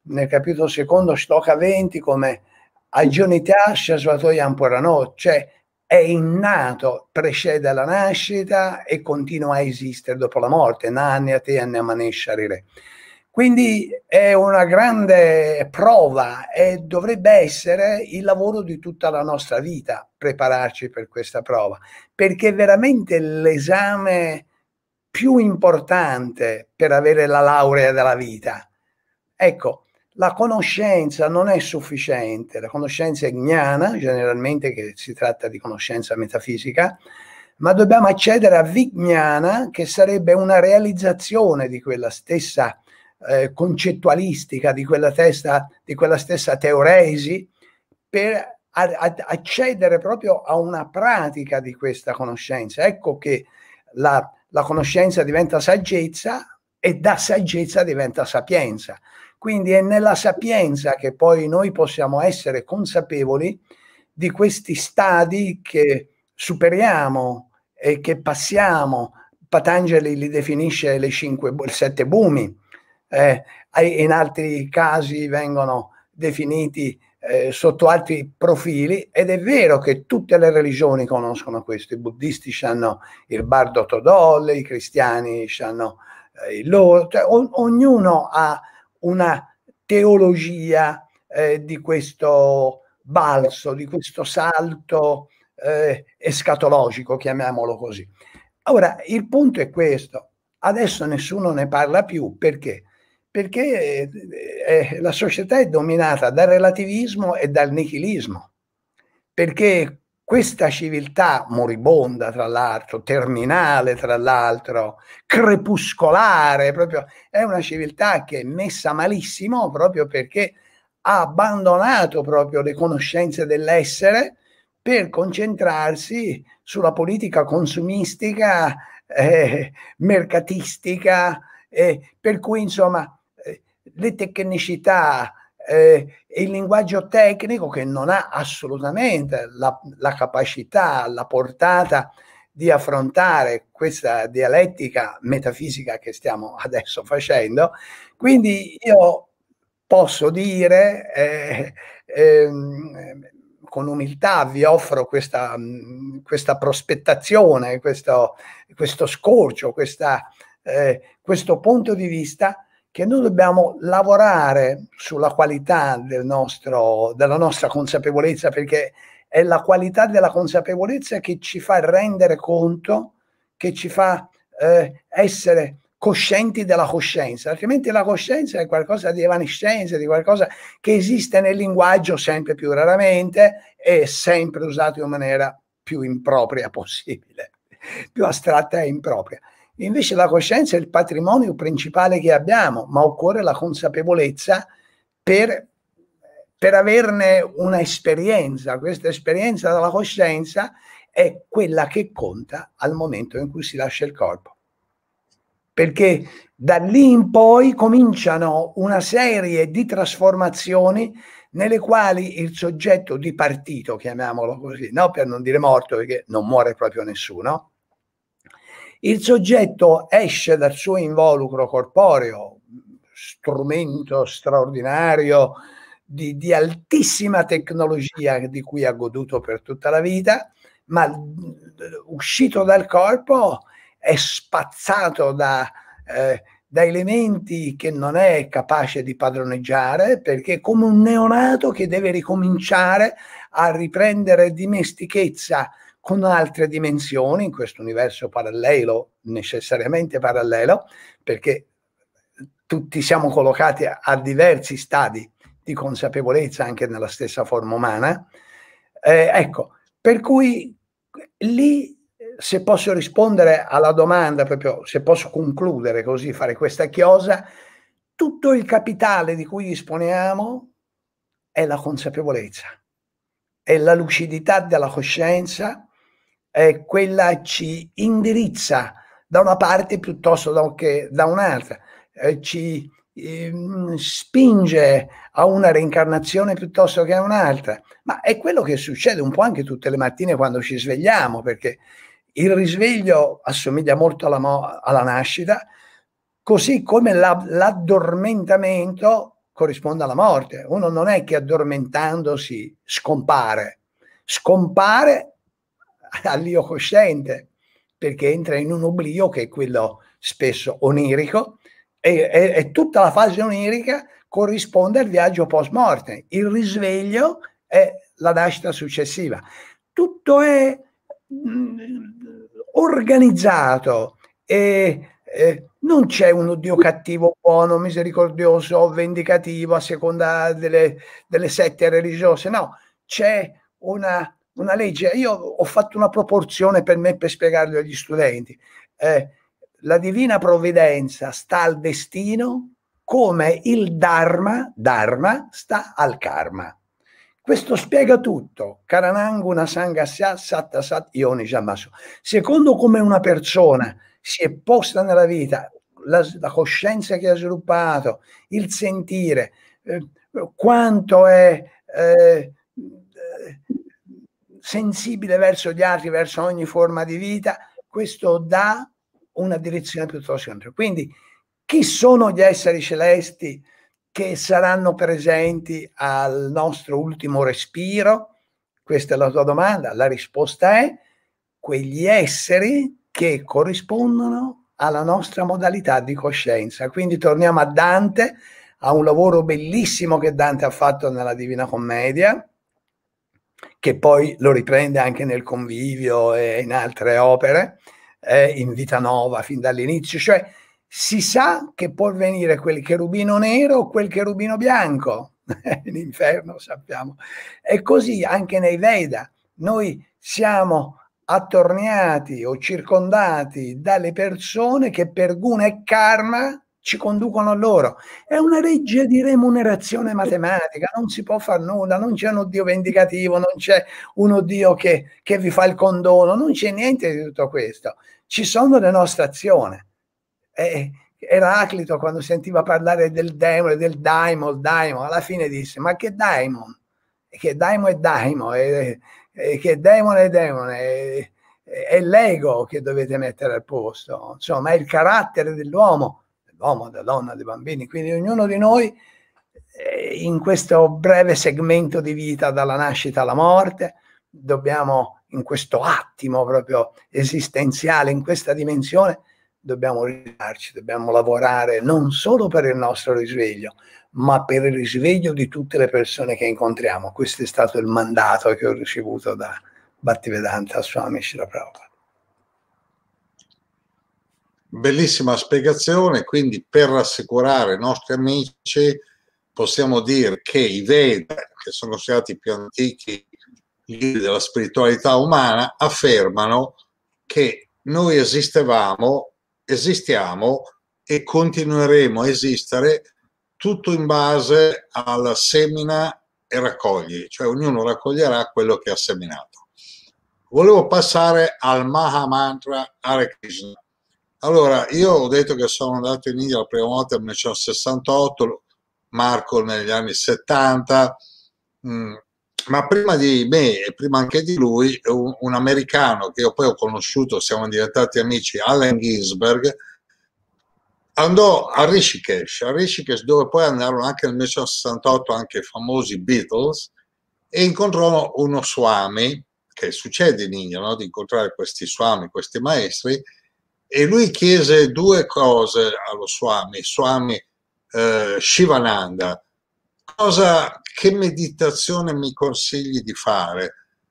nel capitolo secondo, Shloka 20, come agionità shasvatoyam puranot, cioè è innato, precede la nascita e continua a esistere dopo la morte. Nanya te anne sharire. Quindi è una grande prova e dovrebbe essere il lavoro di tutta la nostra vita prepararci per questa prova, perché è veramente l'esame più importante per avere la laurea della vita. Ecco, la conoscenza non è sufficiente, la conoscenza è gnana, generalmente che si tratta di conoscenza metafisica, ma dobbiamo accedere a vignana che sarebbe una realizzazione di quella stessa eh, concettualistica, di quella, testa, di quella stessa teoresi, per accedere proprio a una pratica di questa conoscenza. Ecco che la, la conoscenza diventa saggezza e da saggezza diventa sapienza. Quindi è nella sapienza che poi noi possiamo essere consapevoli di questi stadi che superiamo e che passiamo. Patangeli li definisce le cinque, sette bumi, eh, in altri casi vengono definiti eh, sotto altri profili ed è vero che tutte le religioni conoscono questo, i buddisti hanno il bardo Todolle, i cristiani hanno eh, il loro, cioè, o, ognuno ha una teologia eh, di questo balzo, di questo salto eh, escatologico, chiamiamolo così. Ora, il punto è questo. Adesso nessuno ne parla più perché? Perché eh, eh la società è dominata dal relativismo e dal nichilismo. Perché questa civiltà moribonda, tra l'altro, terminale, tra l'altro, crepuscolare, proprio, è una civiltà che è messa malissimo proprio perché ha abbandonato proprio le conoscenze dell'essere per concentrarsi sulla politica consumistica, eh, mercatistica, eh, per cui insomma eh, le tecnicità, eh, e il linguaggio tecnico che non ha assolutamente la, la capacità, la portata di affrontare questa dialettica metafisica che stiamo adesso facendo. Quindi io posso dire, eh, eh, con umiltà vi offro questa, questa prospettazione, questo, questo scorcio, questa, eh, questo punto di vista che noi dobbiamo lavorare sulla qualità del nostro, della nostra consapevolezza, perché è la qualità della consapevolezza che ci fa rendere conto, che ci fa eh, essere coscienti della coscienza, altrimenti la coscienza è qualcosa di evanescenza, di qualcosa che esiste nel linguaggio sempre più raramente e sempre usato in maniera più impropria possibile, più astratta e impropria. Invece la coscienza è il patrimonio principale che abbiamo, ma occorre la consapevolezza per, per averne un'esperienza. Questa esperienza della coscienza è quella che conta al momento in cui si lascia il corpo. Perché da lì in poi cominciano una serie di trasformazioni nelle quali il soggetto di partito, chiamiamolo così, no? per non dire morto, perché non muore proprio nessuno, il soggetto esce dal suo involucro corporeo, strumento straordinario di, di altissima tecnologia di cui ha goduto per tutta la vita, ma eh, uscito dal corpo è spazzato da, eh, da elementi che non è capace di padroneggiare perché è come un neonato che deve ricominciare a riprendere dimestichezza con altre dimensioni in questo universo parallelo, necessariamente parallelo, perché eh, tutti siamo collocati a, a diversi stadi di consapevolezza anche nella stessa forma umana. Eh, ecco, per cui eh, lì eh, se posso rispondere alla domanda, proprio se posso concludere così, fare questa chiosa, tutto il capitale di cui disponiamo è la consapevolezza, è la lucidità della coscienza eh, quella ci indirizza da una parte piuttosto che da un'altra, eh, ci eh, spinge a una reincarnazione piuttosto che a un'altra, ma è quello che succede un po' anche tutte le mattine quando ci svegliamo, perché il risveglio assomiglia molto alla, mo- alla nascita, così come la- l'addormentamento corrisponde alla morte. Uno non è che addormentandosi scompare, scompare all'io cosciente, perché entra in un oblio che è quello spesso onirico, e, e, e tutta la fase onirica corrisponde al viaggio post morte. Il risveglio è la nascita successiva. Tutto è mh, mm, organizzato e eh, non c'è un Dio cattivo, buono, misericordioso, vendicativo a seconda delle, delle sette religiose, no, c'è una una legge, io ho fatto una proporzione per me per spiegarlo agli studenti. Eh, la divina provvidenza sta al destino come il Dharma, Dharma sta al karma. Questo spiega tutto. Karananguna Sangasya Satta Sat Ioni Jammaso. Secondo come una persona si è posta nella vita, la, la coscienza che ha sviluppato, il sentire, eh, quanto è eh, sensibile verso gli altri, verso ogni forma di vita, questo dà una direzione piuttosto che Quindi chi sono gli esseri celesti che saranno presenti al nostro ultimo respiro? Questa è la tua domanda. La risposta è quegli esseri che corrispondono alla nostra modalità di coscienza. Quindi torniamo a Dante, a un lavoro bellissimo che Dante ha fatto nella Divina Commedia, che poi lo riprende anche nel convivio e in altre opere, eh, in Vita Nova fin dall'inizio, cioè si sa che può venire quel cherubino nero o quel cherubino bianco, l'inferno sappiamo. E così anche nei Veda, noi siamo attorniati o circondati dalle persone che per guna e karma ci conducono loro. È una legge di remunerazione matematica, non si può fare nulla, non c'è un Dio vendicativo, non c'è un Dio che, che, vi fa il condono, non c'è niente di tutto questo. Ci sono le nostre azioni. Eraclito, quando sentiva parlare del demone, del daimon, il alla fine disse, ma che daimon? Che daimon è daimon? e, e, che demone è demone. E, è l'ego che dovete mettere al posto, insomma, è il carattere dell'uomo l'uomo, della donna, dei bambini, quindi ognuno di noi eh, in questo breve segmento di vita dalla nascita alla morte dobbiamo in questo attimo proprio esistenziale, in questa dimensione, dobbiamo rilassarci, dobbiamo lavorare non solo per il nostro risveglio, ma per il risveglio di tutte le persone che incontriamo. Questo è stato il mandato che ho ricevuto da Bhattivedanta Swami Shira Prabhupada. Bellissima spiegazione, quindi per rassicurare i nostri amici possiamo dire che i Veda, che sono stati i più antichi della spiritualità umana, affermano che noi esistevamo, esistiamo e continueremo a esistere tutto in base alla semina e raccogli, cioè ognuno raccoglierà quello che ha seminato. Volevo passare al Mahamantra Hare Krishna allora, io ho detto che sono andato in India la prima volta nel 1968, Marco negli anni 70, mm. ma prima di me e prima anche di lui, un, un, americano che io poi ho conosciuto, siamo diventati amici, Allen Ginsberg, andò a Rishikesh, a Rishikesh dove poi andarono anche nel 1968 anche i famosi Beatles, e incontrò uno swami, che succede in India, no? di incontrare questi swami, questi maestri, e lui chiese due cose allo Swami, Swami eh, Shivananda, cosa, che meditazione mi consigli di fare?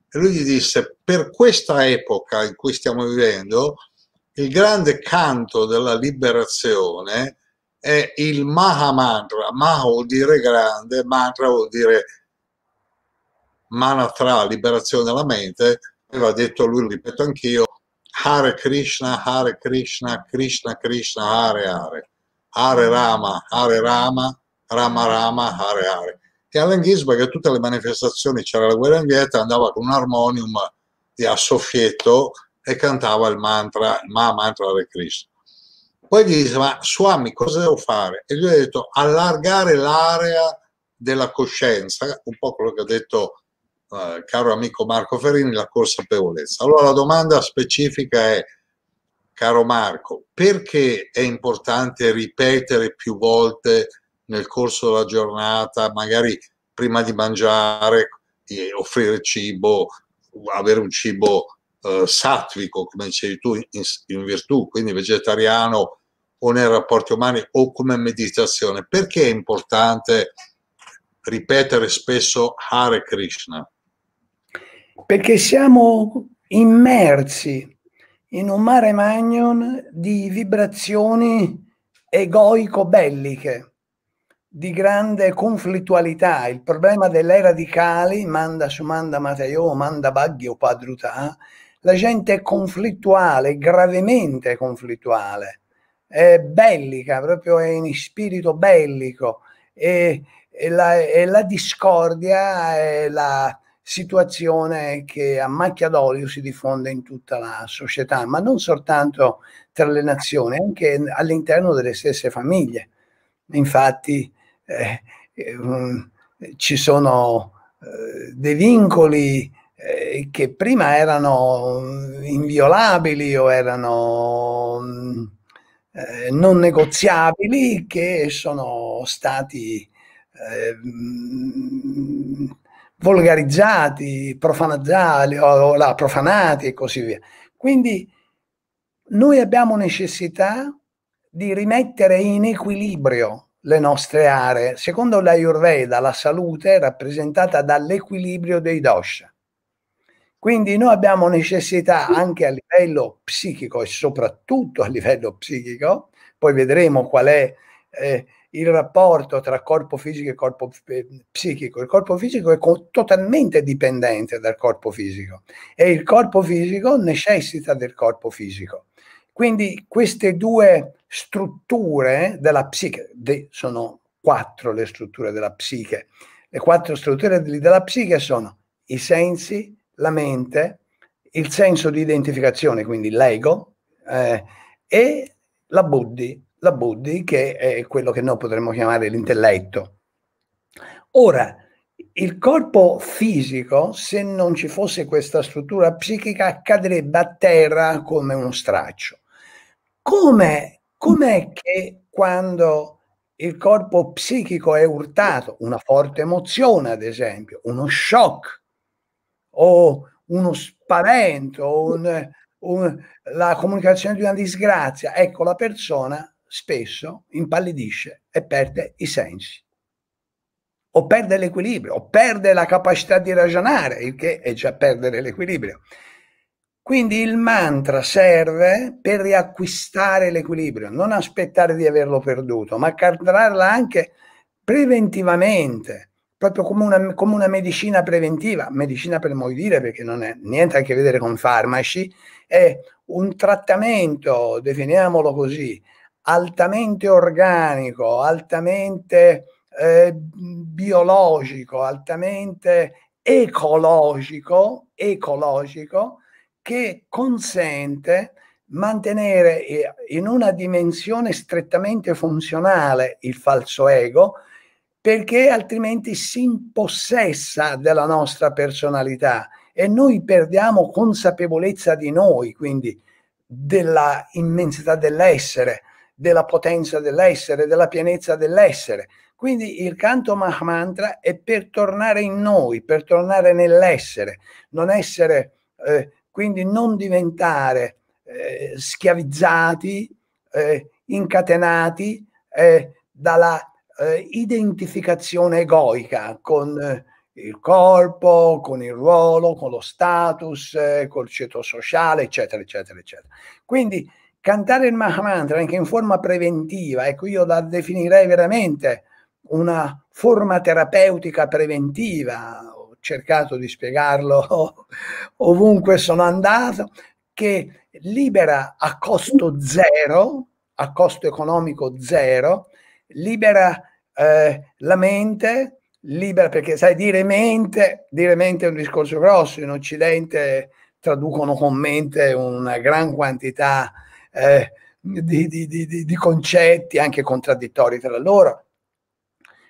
E lui gli disse, per questa epoca in cui stiamo vivendo, il grande canto della liberazione è il Maha Mantra. Maha vuol dire grande, mantra vuol dire manatra, liberazione della mente. Aveva detto lui, lo ripeto anch'io, Hare Krishna, Hare Krishna, Krishna Krishna, Hare Hare, Hare Rama, Hare Rama, Rama Rama, Hare Hare. E Allen Ginsberg a tutte le manifestazioni c'era la guerra in Vietnam, andava con un armonium di soffietto e cantava il mantra, il ma mantra Hare Krishna. Poi gli disse, ma Swami, cosa devo fare? E gli ho detto, allargare l'area della coscienza, un po' quello che ha detto eh, caro amico Marco Ferrini, la consapevolezza. Allora la domanda specifica è, caro Marco, perché è importante ripetere più volte nel corso della giornata, magari prima di mangiare, offrire cibo, avere un cibo eh, satvico, come dicevi tu, in, in virtù, quindi vegetariano o nei rapporti umani o come meditazione. Perché è importante ripetere spesso Hare Krishna? perché siamo immersi in un mare magnon di vibrazioni egoico-belliche, di grande conflittualità. Il problema delle radicali, manda su manda Matteo, manda Baggio Padrutà, la gente è conflittuale, gravemente conflittuale, è bellica, proprio è in spirito bellico e, e, la, e la, discordia, e la, situazione che a macchia d'olio si diffonde in tutta la società, ma non soltanto tra le nazioni, anche all'interno delle stesse famiglie. Infatti eh, eh, mm, ci sono eh, dei vincoli eh, che prima erano inviolabili o erano mm, eh, non negoziabili, che sono stati eh, mm, volgarizzati, profanati, o, o, profanati e così via. Quindi noi abbiamo necessità di rimettere in equilibrio le nostre aree. Secondo l'Ayurveda la salute è rappresentata dall'equilibrio dei dosha. Quindi noi abbiamo necessità anche a livello psichico e soprattutto a livello psichico, poi vedremo qual è eh, il rapporto tra corpo fisico e corpo eh, psichico. Il corpo fisico è co- totalmente dipendente dal corpo fisico e il corpo fisico necessita del corpo fisico. Quindi queste due strutture della psiche, de- sono quattro le strutture della psiche, le quattro strutture della psiche sono i sensi, la mente, il senso di identificazione, quindi l'ego, eh, e la buddhi, la buddhi, che è quello che noi potremmo chiamare l'intelletto. Ora, il corpo fisico, se non ci fosse questa struttura psichica, cadrebbe a terra come uno straccio. Come, com'è che quando il corpo psichico è urtato, una forte emozione ad esempio, uno shock o uno spavento, un, un, la comunicazione di una disgrazia, ecco la persona spesso impallidisce e perde i sensi, o perde l'equilibrio, o perde la capacità di ragionare, il che è già perdere l'equilibrio. Quindi il mantra serve per riacquistare l'equilibrio, non aspettare di averlo perduto, ma cartarla anche preventivamente, proprio come una, come una, medicina preventiva, medicina per moidire perché non è niente a che vedere con farmaci, è un trattamento, definiamolo così, altamente organico, altamente eh, biologico, altamente ecologico, ecologico che consente mantenere eh, in una dimensione strettamente funzionale il falso ego perché altrimenti si impossessa della nostra personalità e noi perdiamo consapevolezza di noi, quindi della immensità dell'essere, della potenza dell'essere, della pienezza dell'essere. Quindi il canto Mahamantra è per tornare in noi, per tornare nell'essere, non essere, eh, quindi non diventare eh, schiavizzati, eh, incatenati eh, dalla eh, identificazione egoica con eh, il corpo, con il ruolo, con lo status, col ceto sociale, eccetera, eccetera, eccetera. Quindi Cantare il Mahamantra anche in forma preventiva, ecco io la definirei veramente una forma terapeutica preventiva, ho cercato di spiegarlo ovunque sono andato, che libera a costo zero, a costo economico zero, libera eh, la mente, libera perché sai dire mente, dire mente è un discorso grosso, in Occidente traducono con mente una gran quantità eh, di, di, di, di concetti anche contraddittori tra loro.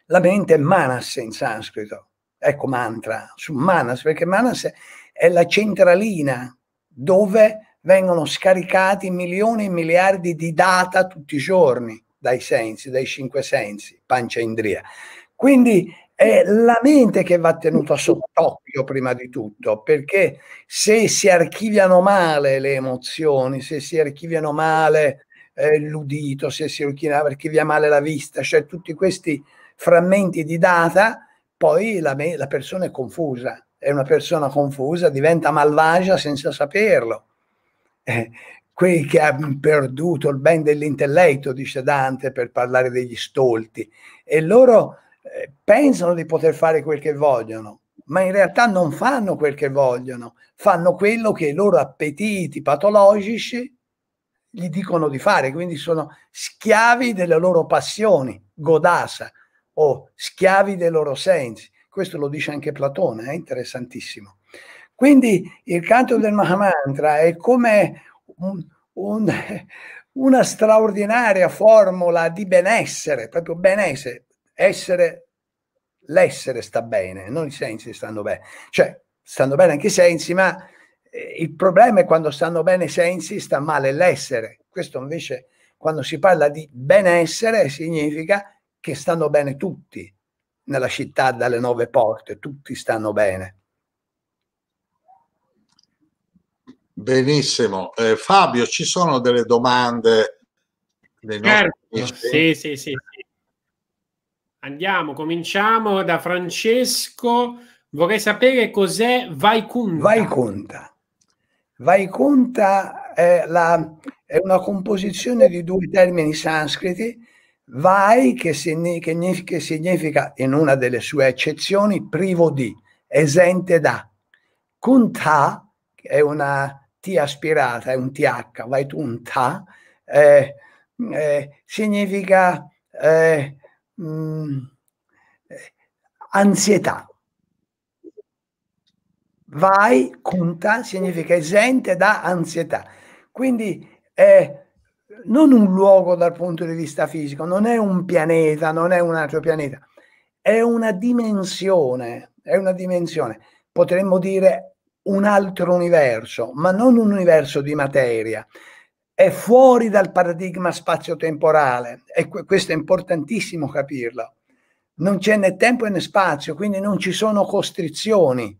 La mente è manas in sanscrito, ecco mantra, su manas, perché manas è la centralina dove vengono scaricati milioni e miliardi di data tutti i giorni dai sensi, dai cinque sensi, pancia indria. Quindi è la mente che va tenuta sott'occhio prima di tutto, perché se si archiviano male le emozioni, se si archiviano male eh, l'udito, se si archivia male la vista, cioè tutti questi frammenti di data, poi la, me- la persona è confusa, è una persona confusa, diventa malvagia senza saperlo. Eh, quei che hanno perduto il ben dell'intelletto, dice Dante per parlare degli stolti, e loro eh, pensano di poter fare quel che vogliono, ma in realtà non fanno quel che vogliono, fanno quello che i loro appetiti patologici gli dicono di fare, quindi sono schiavi delle loro passioni, godasa, o schiavi dei loro sensi. Questo lo dice anche Platone, è eh? interessantissimo. Quindi il canto del Mahamantra è come un, un, una straordinaria formula di benessere, proprio benessere, essere, l'essere sta bene, non i sensi stanno bene. Cioè, stanno bene anche i sensi, ma eh, il problema è quando stanno bene i sensi, sta male l'essere. Questo invece, quando si parla di benessere, significa che stanno bene tutti nella città dalle nove porte, tutti stanno bene. Benissimo. Eh, Fabio, ci sono delle domande? Certo, sì, sì, sì, sì, Andiamo, cominciamo da Francesco. Vorrei sapere cos'è Vaikunta. Vaikunta. Vaikunta è, la, è una composizione di due termini sanscriti, vai che, che significa, in una delle sue eccezioni, privo di, esente da. Kunta che è una T aspirata, è un TH, vai tu un ta, eh, eh, significa... Eh, mh, mm, mm. eh, ansietà. Vai, conta, significa esente da ansietà. Quindi è non un luogo dal punto di vista fisico, non è un pianeta, non è un altro pianeta, è una dimensione, è una dimensione, potremmo dire un altro universo, ma non un universo di materia, è fuori dal paradigma spazio-temporale e questo è importantissimo capirlo. Non c'è né tempo né spazio, quindi non ci sono costrizioni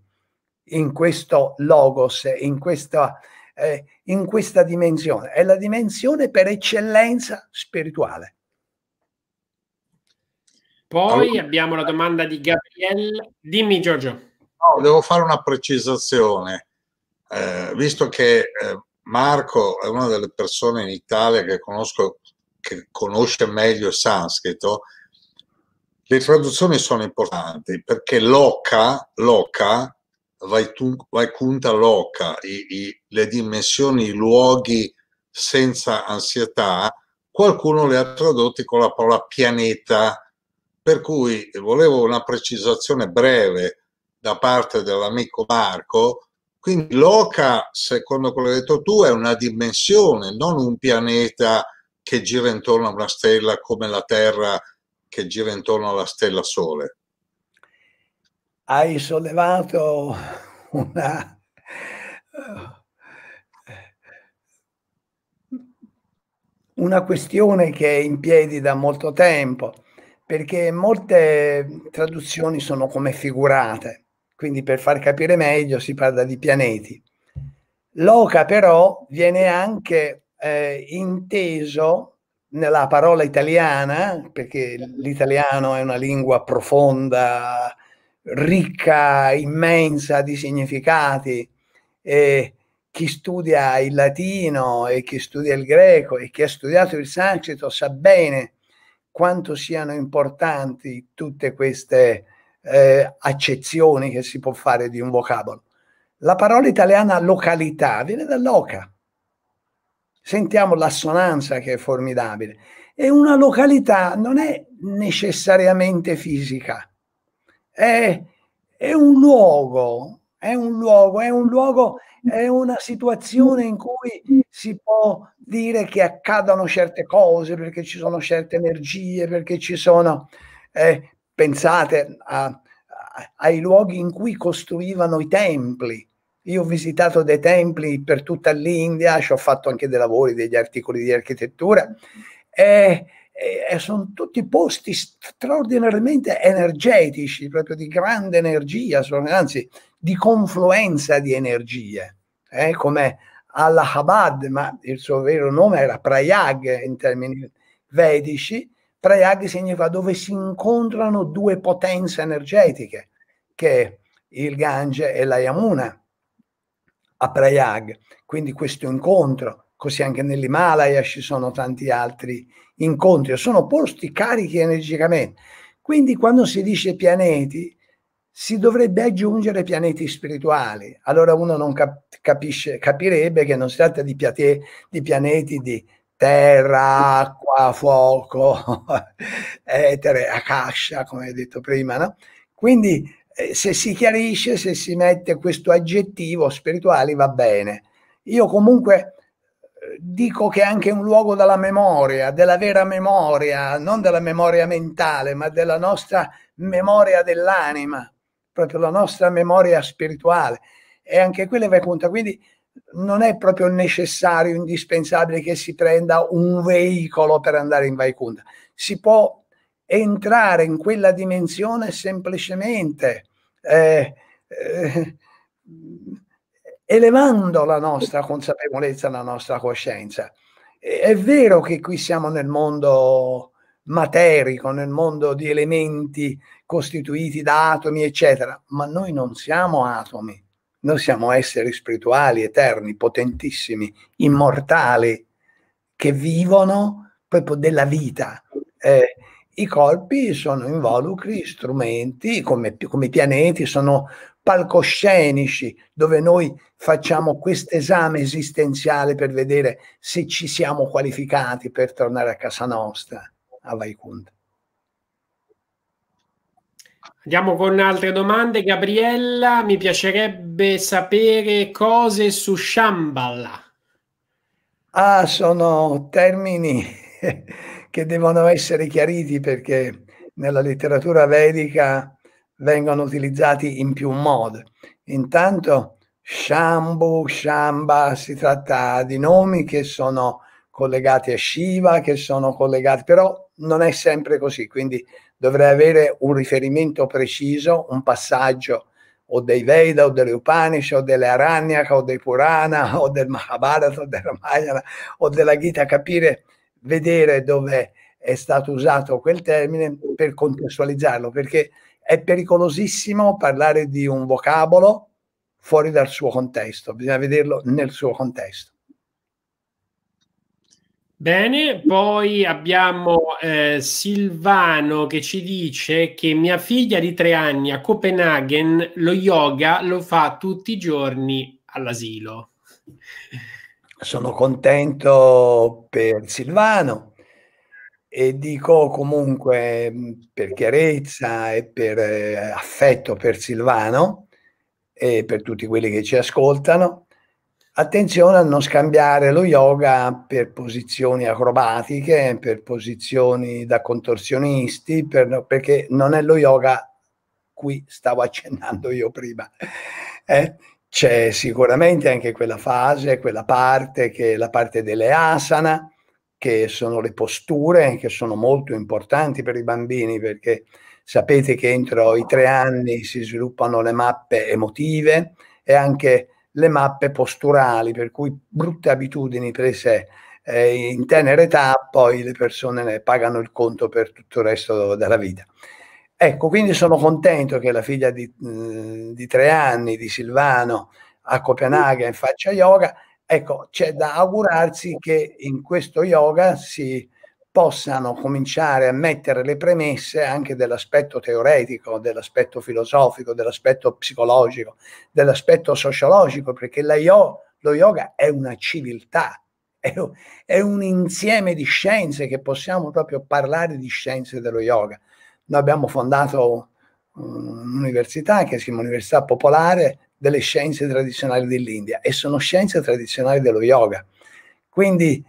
in questo logos, in questa, eh, in questa dimensione. È la dimensione per eccellenza spirituale. Poi abbiamo la domanda di Gabriele. Dimmi Giorgio. No, devo fare una precisazione, eh, visto che eh, Marco è una delle persone in Italia che conosco che conosce meglio il sanscrito, le traduzioni sono importanti perché l'oca, l'oca Vaikunta Loca, i, i, le dimensioni, i luoghi senza ansietà, qualcuno le ha tradotti con la parola pianeta. Per cui volevo una precisazione breve da parte dell'amico Marco quindi l'oca, secondo quello che hai detto tu, è una dimensione, non un pianeta che gira intorno a una stella come la Terra che gira intorno alla stella Sole. Hai sollevato una... una questione che è in piedi da molto tempo, perché molte traduzioni sono come figurate quindi per far capire meglio si parla di pianeti. Loca però viene anche eh, inteso nella parola italiana, perché l'italiano è una lingua profonda, ricca, immensa di significati, e chi studia il latino e chi studia il greco e chi ha studiato il sanscrito sa bene quanto siano importanti tutte queste eh, accezioni che si può fare di un vocabolo. La parola italiana località viene da loca. Sentiamo l'assonanza che è formidabile. E una località non è necessariamente fisica, è, è un luogo, è un luogo, è un luogo, è una situazione in cui si può dire che accadano certe cose perché ci sono certe energie, perché ci sono eh, Pensate a, a, ai luoghi in cui costruivano i templi. Io ho visitato dei templi per tutta l'India, ci ho fatto anche dei lavori, degli articoli di architettura. E, e sono tutti posti straordinariamente energetici, proprio di grande energia, sono, anzi di confluenza di energie, eh, come Allahabad, ma il suo vero nome era Prayag in termini vedici, Prayag significa dove si incontrano due potenze energetiche, che è il Gange e la Yamuna, a Prayag. Quindi questo incontro, così anche nell'Himalaya ci sono tanti altri incontri, sono posti carichi energicamente. Quindi quando si dice pianeti, si dovrebbe aggiungere pianeti spirituali. Allora uno non cap- capisce, capirebbe che non si tratta di, piate, di pianeti di terra, acqua, fuoco, etere, akasha, come hai detto prima, no? Quindi eh, se si chiarisce, se si mette questo aggettivo spirituali va bene. Io comunque eh, dico che è anche un luogo della memoria, della vera memoria, non della memoria mentale, ma della nostra memoria dell'anima, proprio la nostra memoria spirituale. E anche quella va conta. Quindi non è proprio necessario, indispensabile che si prenda un veicolo per andare in Vaikunta. Si può entrare in quella dimensione semplicemente eh, eh, elevando la nostra consapevolezza, la nostra coscienza. È vero che qui siamo nel mondo materico, nel mondo di elementi costituiti da atomi, eccetera, ma noi non siamo atomi noi siamo esseri spirituali, eterni, potentissimi, immortali, che vivono proprio della vita. Eh, I corpi sono involucri, strumenti, come, come i pianeti, sono palcoscenici dove noi facciamo questo esame esistenziale per vedere se ci siamo qualificati per tornare a casa nostra, a Vaikunta. Andiamo con altre domande. Gabriella, mi piacerebbe sapere cose su Shambhala. Ah, sono termini che devono essere chiariti perché nella letteratura vedica vengono utilizzati in più modi. Intanto Shambhu, Shamba, si tratta di nomi che sono collegati a Shiva, che sono collegati, però non è sempre così, quindi dovrei avere un riferimento preciso, un passaggio o dei Veda o delle Upanishad o delle Aranyaka o dei Purana o del Mahabharata o della Mayana o della Gita, capire, vedere dove è stato usato quel termine per contestualizzarlo, perché è pericolosissimo parlare di un vocabolo fuori dal suo contesto, bisogna vederlo nel suo contesto. Bene, poi abbiamo eh, Silvano che ci dice che mia figlia di tre anni a Copenaghen lo yoga lo fa tutti i giorni all'asilo. Sono contento per Silvano e dico comunque mm, per chiarezza e per eh, affetto per Silvano e per tutti quelli che ci ascoltano Attenzione a non scambiare lo yoga per posizioni acrobatiche, per posizioni da contorsionisti, per, perché non è lo yoga cui stavo accennando io prima. Eh? C'è sicuramente anche quella fase, quella parte che è la parte delle asana, che sono le posture, che sono molto importanti per i bambini perché sapete che entro i tre anni si sviluppano le mappe emotive e anche le mappe posturali, per cui brutte abitudini prese eh, in tenera età, poi le persone ne pagano il conto per tutto il resto della vita. Ecco, quindi sono contento che la figlia di, mm, di tre anni, di Silvano, a Copenaghen faccia yoga. Ecco, c'è da augurarsi che in questo yoga si possano cominciare a mettere le premesse anche dell'aspetto teoretico, dell'aspetto filosofico, dell'aspetto psicologico, dell'aspetto sociologico, perché yo, lo yoga è una civiltà, è, è un insieme di scienze che possiamo proprio parlare di scienze dello yoga. Noi abbiamo fondato un'università che si chiama Università Popolare delle Scienze Tradizionali dell'India e sono scienze tradizionali dello yoga. Quindi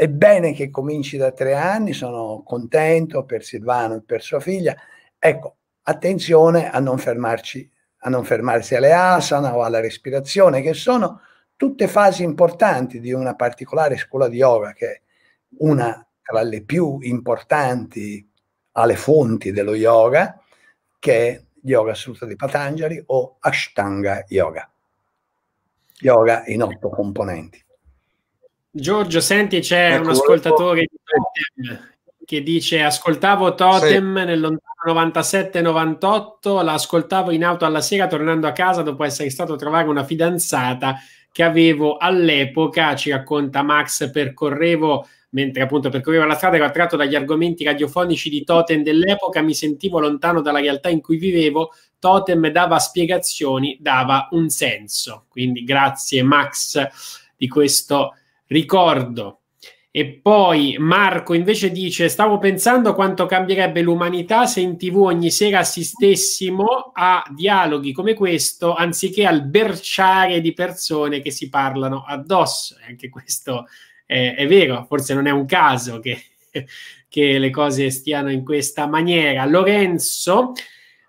è bene che cominci da tre anni, sono contento per Silvano e per sua figlia. Ecco, attenzione a non fermarci, a non fermarsi alle asana o alla respirazione, che sono tutte fasi importanti di una particolare scuola di yoga, che è una tra le più importanti alle fonti dello yoga, che è Yoga Sutra di Patanjali o Ashtanga Yoga. Yoga in otto componenti. Giorgio, senti, c'è ecco, un ascoltatore volevo... che dice ascoltavo Totem sì. nel lontano 97-98, la ascoltavo in auto alla sera tornando a casa dopo essere stato a trovare una fidanzata che avevo all'epoca, ci racconta Max, percorrevo mentre appunto percorrevo la strada ero attratto dagli argomenti radiofonici di Totem dell'epoca, mi sentivo lontano dalla realtà in cui vivevo, Totem dava spiegazioni, dava un senso. Quindi grazie Max di questo ricordo. E poi Marco invece dice: Stavo pensando quanto cambierebbe l'umanità se in tv ogni sera assistessimo a dialoghi come questo anziché al berciare di persone che si parlano addosso. E anche questo è, è, vero, forse non è un caso che, che le cose stiano in questa maniera. Lorenzo.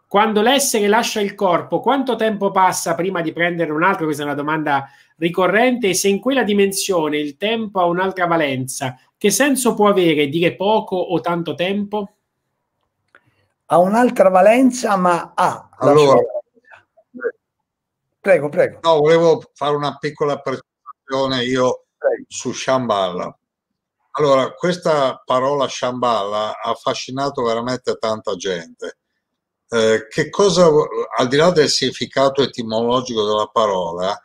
Quando l'essere lascia il corpo, quanto tempo passa prima di prendere un altro? Questa è una domanda ricorrente e se in quella dimensione il tempo ha un'altra valenza, che senso può avere dire poco o tanto tempo? Ha un'altra valenza, ma ha. Allora, prego, prego. No, volevo fare una piccola presentazione io prego. su Shambhala. Allora, questa parola Shambhala ha affascinato veramente tanta gente. Eh, che cosa, al di là del significato etimologico della parola,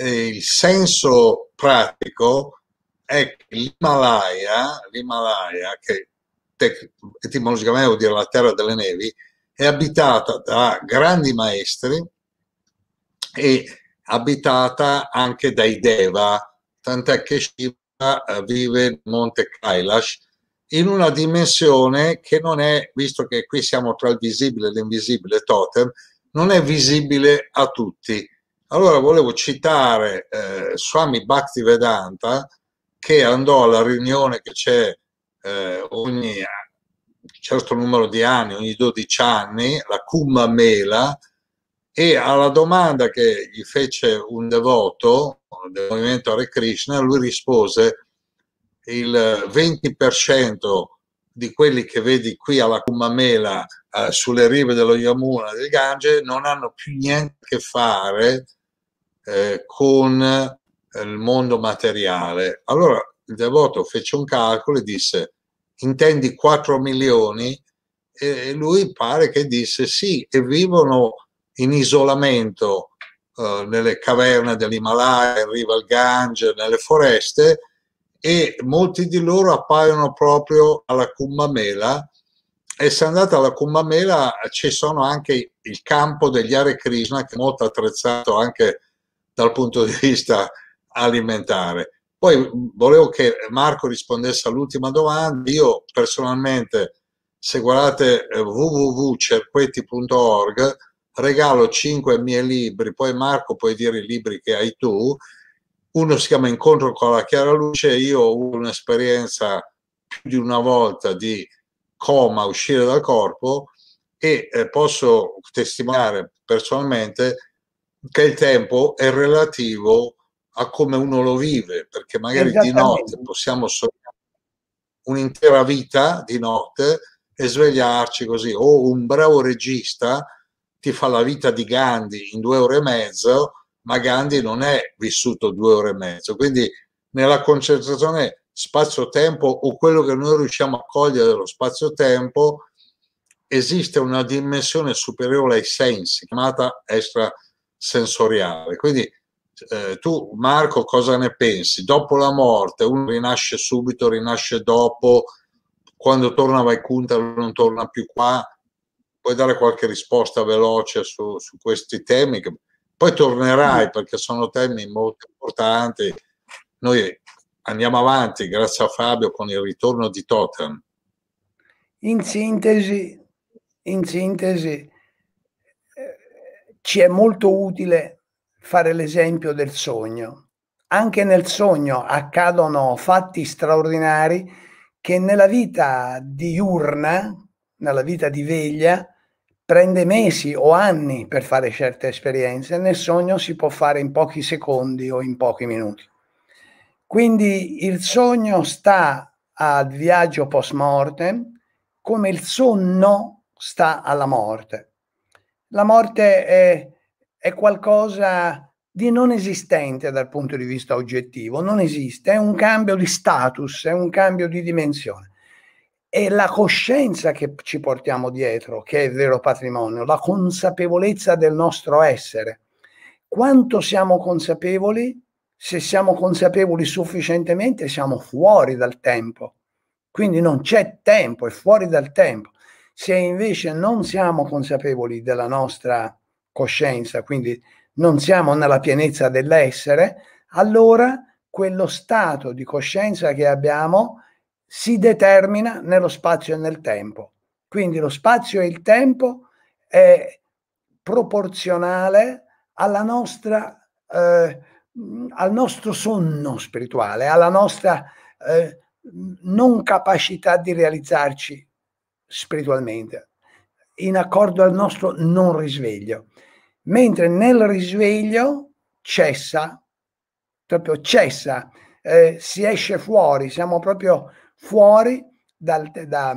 eh, il senso pratico è che l'Himalaya, l'Himalaya che te, etimologicamente vuol dire la terra delle nevi, è abitata da grandi maestri e abitata anche dai Deva, tant'è che Shiva eh, vive in monte Kailash in una dimensione che non è, visto che qui siamo tra il visibile e l'invisibile totem, non è visibile a tutti allora volevo citare eh, Swami Bhaktivedanta che andò alla riunione che c'è eh, ogni certo numero di anni, ogni 12 anni, la Kumma Mela, e alla domanda che gli fece un devoto del movimento Hare Krishna, lui rispose il 20% di quelli che vedi qui alla Kummamela eh, sulle rive dello Yamuna, del Gange, non hanno più niente a che fare eh, con eh, il mondo materiale. Allora il devoto fece un calcolo e disse intendi 4 milioni e lui pare che disse sì e vivono in isolamento eh, nelle caverne dell'Himalaya, in riva al Gange, nelle foreste e molti di loro appaiono proprio alla Kumbamela e se andate alla Kumbamela ci sono anche il campo degli Hare Krishna che è molto attrezzato anche dal punto di vista alimentare. Poi volevo che Marco rispondesse all'ultima domanda. Io personalmente, se guardate eh, www.cerquetti.org, regalo 5 miei libri, poi Marco puoi dire i libri che hai tu. Uno si chiama Incontro con la chiara luce, io ho avuto un'esperienza più di una volta di coma, uscire dal corpo e eh, posso testimoniare personalmente che il tempo è relativo a come uno lo vive, perché magari di notte possiamo sognare un'intera vita di notte e svegliarci così, o un bravo regista ti fa la vita di Gandhi in due ore e mezzo, ma Gandhi non è vissuto due ore e mezzo, quindi nella concentrazione spazio-tempo o quello che noi riusciamo a cogliere dello spazio-tempo, esiste una dimensione superiore ai sensi, chiamata extra sensoriale. Quindi eh, tu Marco cosa ne pensi? Dopo la morte uno rinasce subito, rinasce dopo, quando torna vai Vaikunta non torna più qua, puoi dare qualche risposta veloce su, su questi temi? Che poi tornerai mm. perché sono temi molto importanti. Noi andiamo avanti, grazie a Fabio, con il ritorno di Totem. In sintesi, in sintesi ci è molto utile fare l'esempio del sogno. Anche nel sogno accadono fatti straordinari che nella vita diurna, nella vita di veglia, prende mesi o anni per fare certe esperienze, nel sogno si può fare in pochi secondi o in pochi minuti. Quindi il sogno sta al viaggio post morte come il sonno sta alla morte la morte è, è qualcosa di non esistente dal punto di vista oggettivo, non esiste, è un cambio di status, è un cambio di dimensione. È la coscienza che ci portiamo dietro, che è il vero patrimonio, la consapevolezza del nostro essere. Quanto siamo consapevoli? Se siamo consapevoli sufficientemente, siamo fuori dal tempo. Quindi non c'è tempo, è fuori dal tempo. Se invece non siamo consapevoli della nostra coscienza, quindi non siamo nella pienezza dell'essere, allora quello stato di coscienza che abbiamo si determina nello spazio e nel tempo. Quindi lo spazio e il tempo è proporzionale alla nostra, eh, al nostro sonno spirituale, alla nostra eh, non capacità di realizzarci spiritualmente, in accordo al nostro non risveglio, mentre nel risveglio cessa, proprio cessa, eh, si esce fuori, siamo proprio fuori dal, da,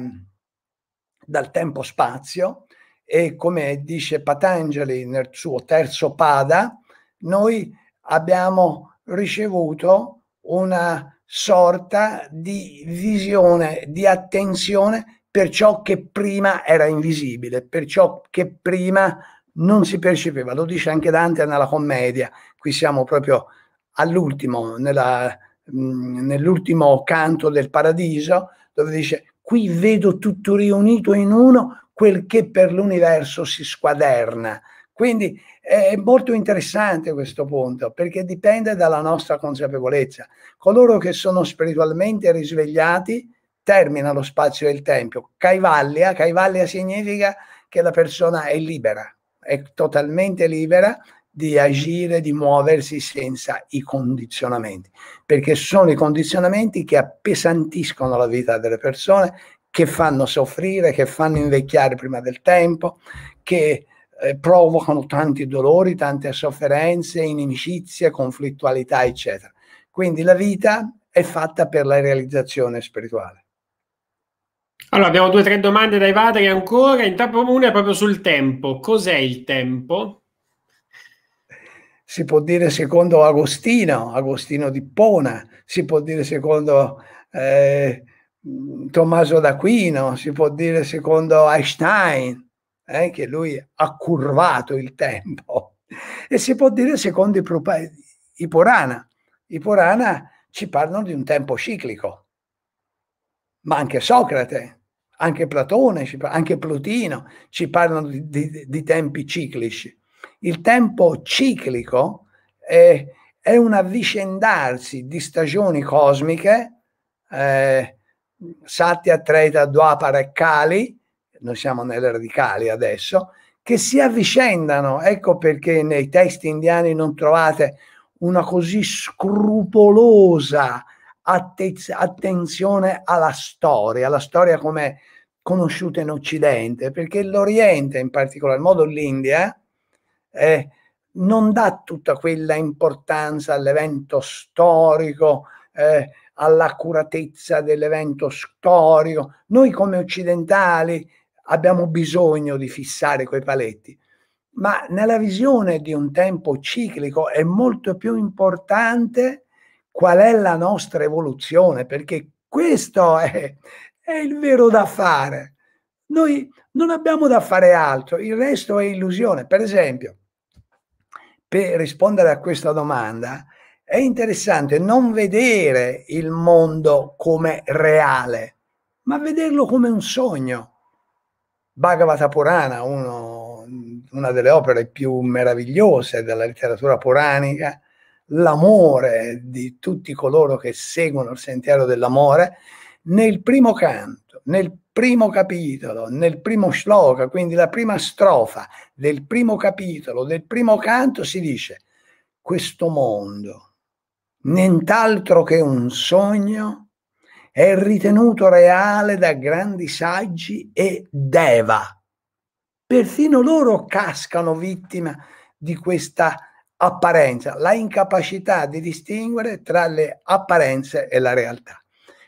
dal tempo-spazio e come dice Patangeli nel suo terzo pada, noi abbiamo ricevuto una sorta di visione, di attenzione per ciò che prima era invisibile, per ciò che prima non si percepiva. Lo dice anche Dante nella commedia, qui siamo proprio all'ultimo, nella, mh, mm, nell'ultimo canto del paradiso, dove dice qui vedo tutto riunito in uno quel che per l'universo si squaderna. Quindi è molto interessante questo punto perché dipende dalla nostra consapevolezza. Coloro che sono spiritualmente risvegliati termina lo spazio del tempo. Caivallia, Caivallia significa che la persona è libera, è totalmente libera di agire, di muoversi senza i condizionamenti, perché sono i condizionamenti che appesantiscono la vita delle persone, che fanno soffrire, che fanno invecchiare prima del tempo, che eh, provocano tanti dolori, tante sofferenze, inimicizie, conflittualità, eccetera. Quindi la vita è fatta per la realizzazione spirituale. Allora, abbiamo due o tre domande dai vadri ancora. Intanto una è proprio sul tempo. Cos'è il tempo? Si può dire secondo Agostino, Agostino di Pona, si può dire secondo eh, Tommaso d'Aquino, si può dire secondo Einstein, eh, che lui ha curvato il tempo, e si può dire secondo i Purana. I Purana ci parlano di un tempo ciclico ma anche Socrate, anche Platone, anche Plotino ci parlano di, di, di tempi ciclici. Il tempo ciclico è, è un avvicendarsi di stagioni cosmiche, eh, Satya, Treta, Dwapara e Kali, noi siamo nell'era di Kali adesso, che si avvicendano. Ecco perché nei testi indiani non trovate una così scrupolosa attez- attenzione alla storia, alla storia come conosciuta in Occidente, perché l'Oriente, in particolar modo l'India, eh, eh, non dà tutta quella importanza all'evento storico, eh, all'accuratezza dell'evento storico. Noi come occidentali abbiamo bisogno di fissare quei paletti, ma nella visione di un tempo ciclico è molto più importante qual è la nostra evoluzione, perché questo è, è il vero da fare. Noi non abbiamo da fare altro, il resto è illusione. Per esempio, per rispondere a questa domanda, è interessante non vedere il mondo come reale, ma vederlo come un sogno. Bhagavata Purana, uno, una delle opere più meravigliose della letteratura puranica, l'amore di tutti coloro che seguono il sentiero dell'amore nel primo canto, nel primo capitolo, nel primo shloka, quindi la prima strofa del primo capitolo, del primo canto, si dice questo mondo, nient'altro che un sogno, è ritenuto reale da grandi saggi e deva. Perfino loro cascano vittima di questa apparenza, la incapacità di distinguere tra le apparenze e la realtà.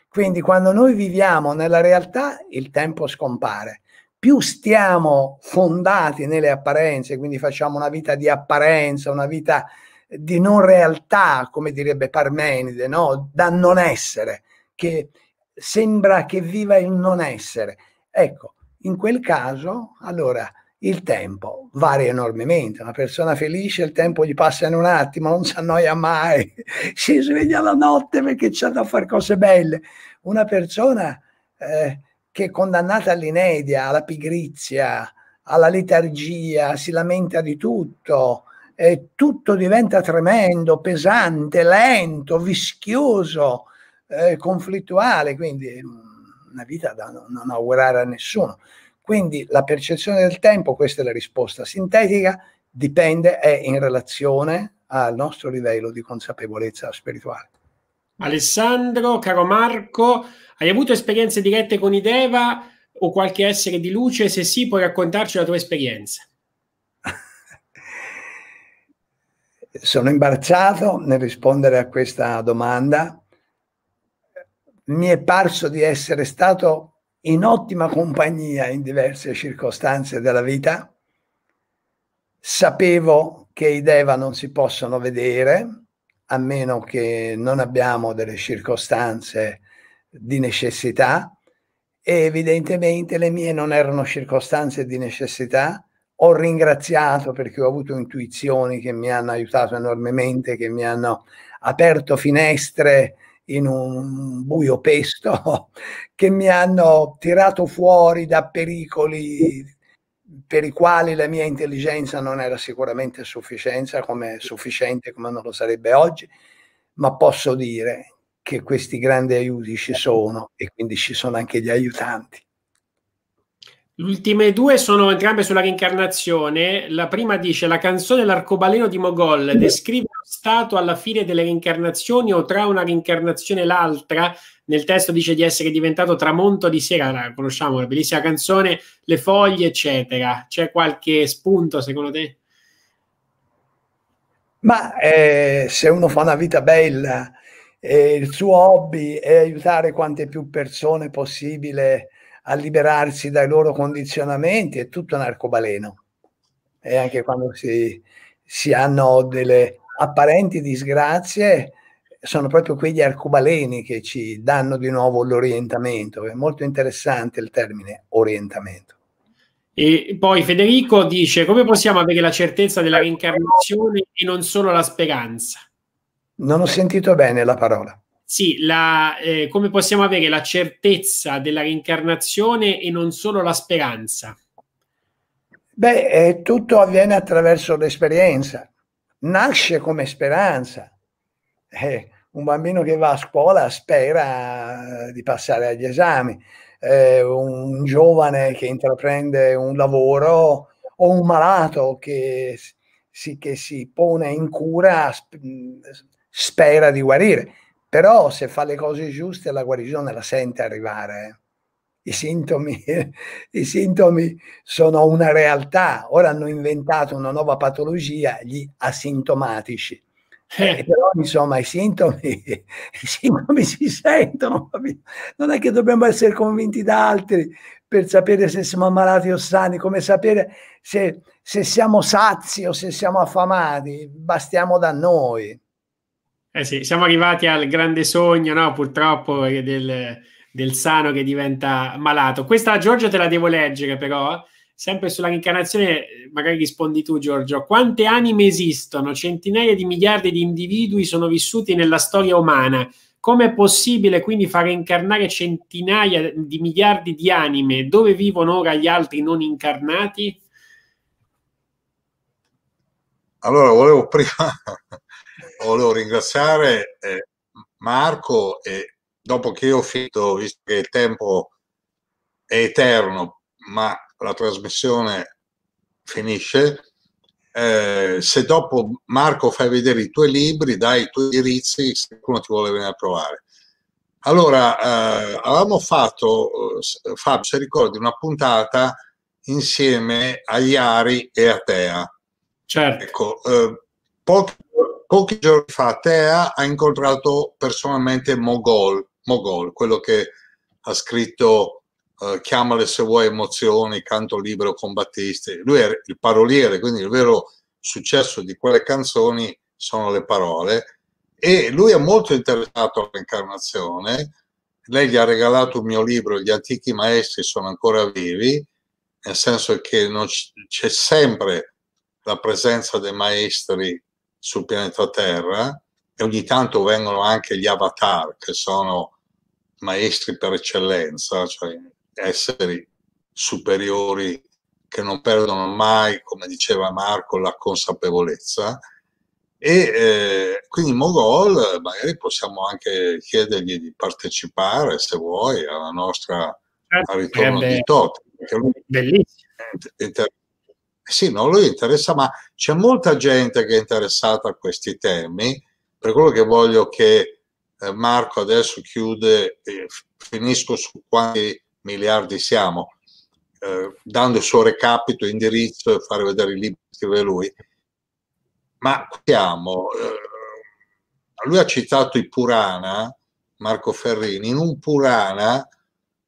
Quindi quando noi viviamo nella realtà il tempo scompare. Più stiamo fondati nelle apparenze, quindi facciamo una vita di apparenza, una vita di non realtà, come direbbe Parmenide, no? da non essere, che sembra che viva il non essere. Ecco, in quel caso, allora, il tempo varia enormemente. Una persona felice il tempo gli passa in un attimo, non si annoia mai, si sveglia la notte perché c'è da fare cose belle. Una persona eh, che è condannata all'inedia, alla pigrizia, alla letargia, si lamenta di tutto, e tutto diventa tremendo, pesante, lento, vischioso, eh, conflittuale, quindi mm, una vita da non augurare a nessuno. Quindi la percezione del tempo, questa è la risposta sintetica, dipende, è in relazione al nostro livello di consapevolezza spirituale. Alessandro, caro Marco, hai avuto esperienze dirette con i Deva o qualche essere di luce? Se sì, puoi raccontarci la tua esperienza. Sono imbarazzato nel rispondere a questa domanda. Mi è parso di essere stato in ottima compagnia in diverse circostanze della vita, sapevo che i Deva non si possono vedere, a meno che non abbiamo delle circostanze di necessità, e evidentemente le mie non erano circostanze di necessità. Ho ringraziato perché ho avuto intuizioni che mi hanno aiutato enormemente, che mi hanno aperto finestre in un buio pesto che mi hanno tirato fuori da pericoli per i quali la mia intelligenza non era sicuramente sufficienza come, sufficiente come non lo sarebbe oggi, ma posso dire che questi grandi aiuti ci sono e quindi ci sono anche gli aiutanti. L'ultime due sono entrambe sulla reincarnazione. La prima dice: La canzone L'arcobaleno di Mogol descrive lo stato alla fine delle reincarnazioni o tra una reincarnazione e l'altra. Nel testo dice di essere diventato tramonto di sera. La conosciamo, la bellissima canzone, le foglie, eccetera. C'è qualche spunto secondo te? Ma eh, se uno fa una vita bella e eh, il suo hobby è aiutare quante più persone possibile a liberarsi dai loro condizionamenti, è tutto un arcobaleno. E anche quando si, si hanno delle apparenti disgrazie, sono proprio quegli arcobaleni che ci danno di nuovo l'orientamento. È molto interessante il termine orientamento. E poi Federico dice: Come possiamo avere la certezza della reincarnazione e non solo la speranza? Non ho sentito bene la parola. Sì, la, eh, come possiamo avere la certezza della reincarnazione e non solo la speranza? Beh, eh, tutto avviene attraverso l'esperienza, nasce come speranza. Eh, un bambino che va a scuola spera eh, di passare agli esami, eh, un giovane che intraprende un lavoro o un malato che si, che si pone in cura spera di guarire però se fa le cose giuste la guarigione la sente arrivare. Eh. I sintomi, I sintomi sono una realtà. Ora hanno inventato una nuova patologia, gli asintomatici. Eh, eh però insomma i sintomi, i sintomi si sentono, non è che dobbiamo essere convinti da altri per sapere se siamo ammalati o sani, come sapere se, se siamo sazi o se siamo affamati, bastiamo da noi. Eh sì, siamo arrivati al grande sogno, no? Purtroppo eh, del, del, sano che diventa malato. Questa Giorgio te la devo leggere, però, eh. sempre sulla reincarnazione, eh, magari rispondi tu, Giorgio. Quante anime esistono? Centinaia di miliardi di individui sono vissuti nella storia umana. Com'è possibile quindi far incarnare centinaia di miliardi di anime? Dove vivono ora gli altri non incarnati? Allora, volevo prima volevo ringraziare eh, Marco e dopo che ho finito, visto che il tempo è eterno, ma la trasmissione finisce, eh, se dopo Marco fai vedere i tuoi libri, dai i tuoi indirizzi, se qualcuno ti vuole venire a provare. Allora, eh, avevamo fatto, eh, Fabio, se ricordi, una puntata insieme a Iari e a Tea. Certo. Ecco, eh, pochi Pochi giorni fa Tea ha incontrato personalmente Mogol, Mogol quello che ha scritto eh, Chiamale se vuoi emozioni, canto libero con Battisti. Lui è il paroliere, quindi il vero successo di quelle canzoni sono le parole. E lui è molto interessato all'incarnazione. Lei gli ha regalato un mio libro, Gli antichi maestri sono ancora vivi, nel senso che non c'è sempre la presenza dei maestri sul pianeta Terra e ogni tanto vengono anche gli avatar che sono maestri per eccellenza, cioè esseri superiori che non perdono mai, come diceva Marco, la consapevolezza. E eh, quindi Mogol, magari possiamo anche chiedergli di partecipare, se vuoi, alla nostra certo, al ritorno di Totti. Perché lui bellissimo. Inter- sì, non lo interessa, ma c'è molta gente che è interessata a questi temi, per quello che voglio che eh, Marco adesso chiude, eh, finisco su quanti miliardi siamo, eh, dando il suo recapito, indirizzo e fare vedere i libri che scrive lui. Ma siamo, eh, lui ha citato i Purana, Marco Ferrini, in un Purana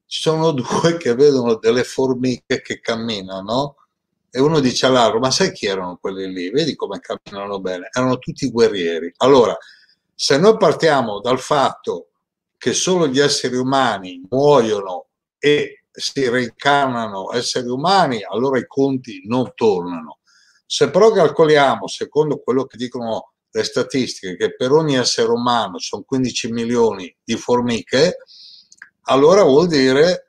ci sono due che vedono delle formiche che camminano e uno dice all'altro ma sai chi erano quelli lì? Vedi come camminano bene? Erano tutti guerrieri. Allora, se noi partiamo dal fatto che solo gli esseri umani muoiono e si reincarnano esseri umani, allora i conti non tornano. Se però calcoliamo, secondo quello che dicono le statistiche, che per ogni essere umano sono 15 milioni di formiche, allora vuol dire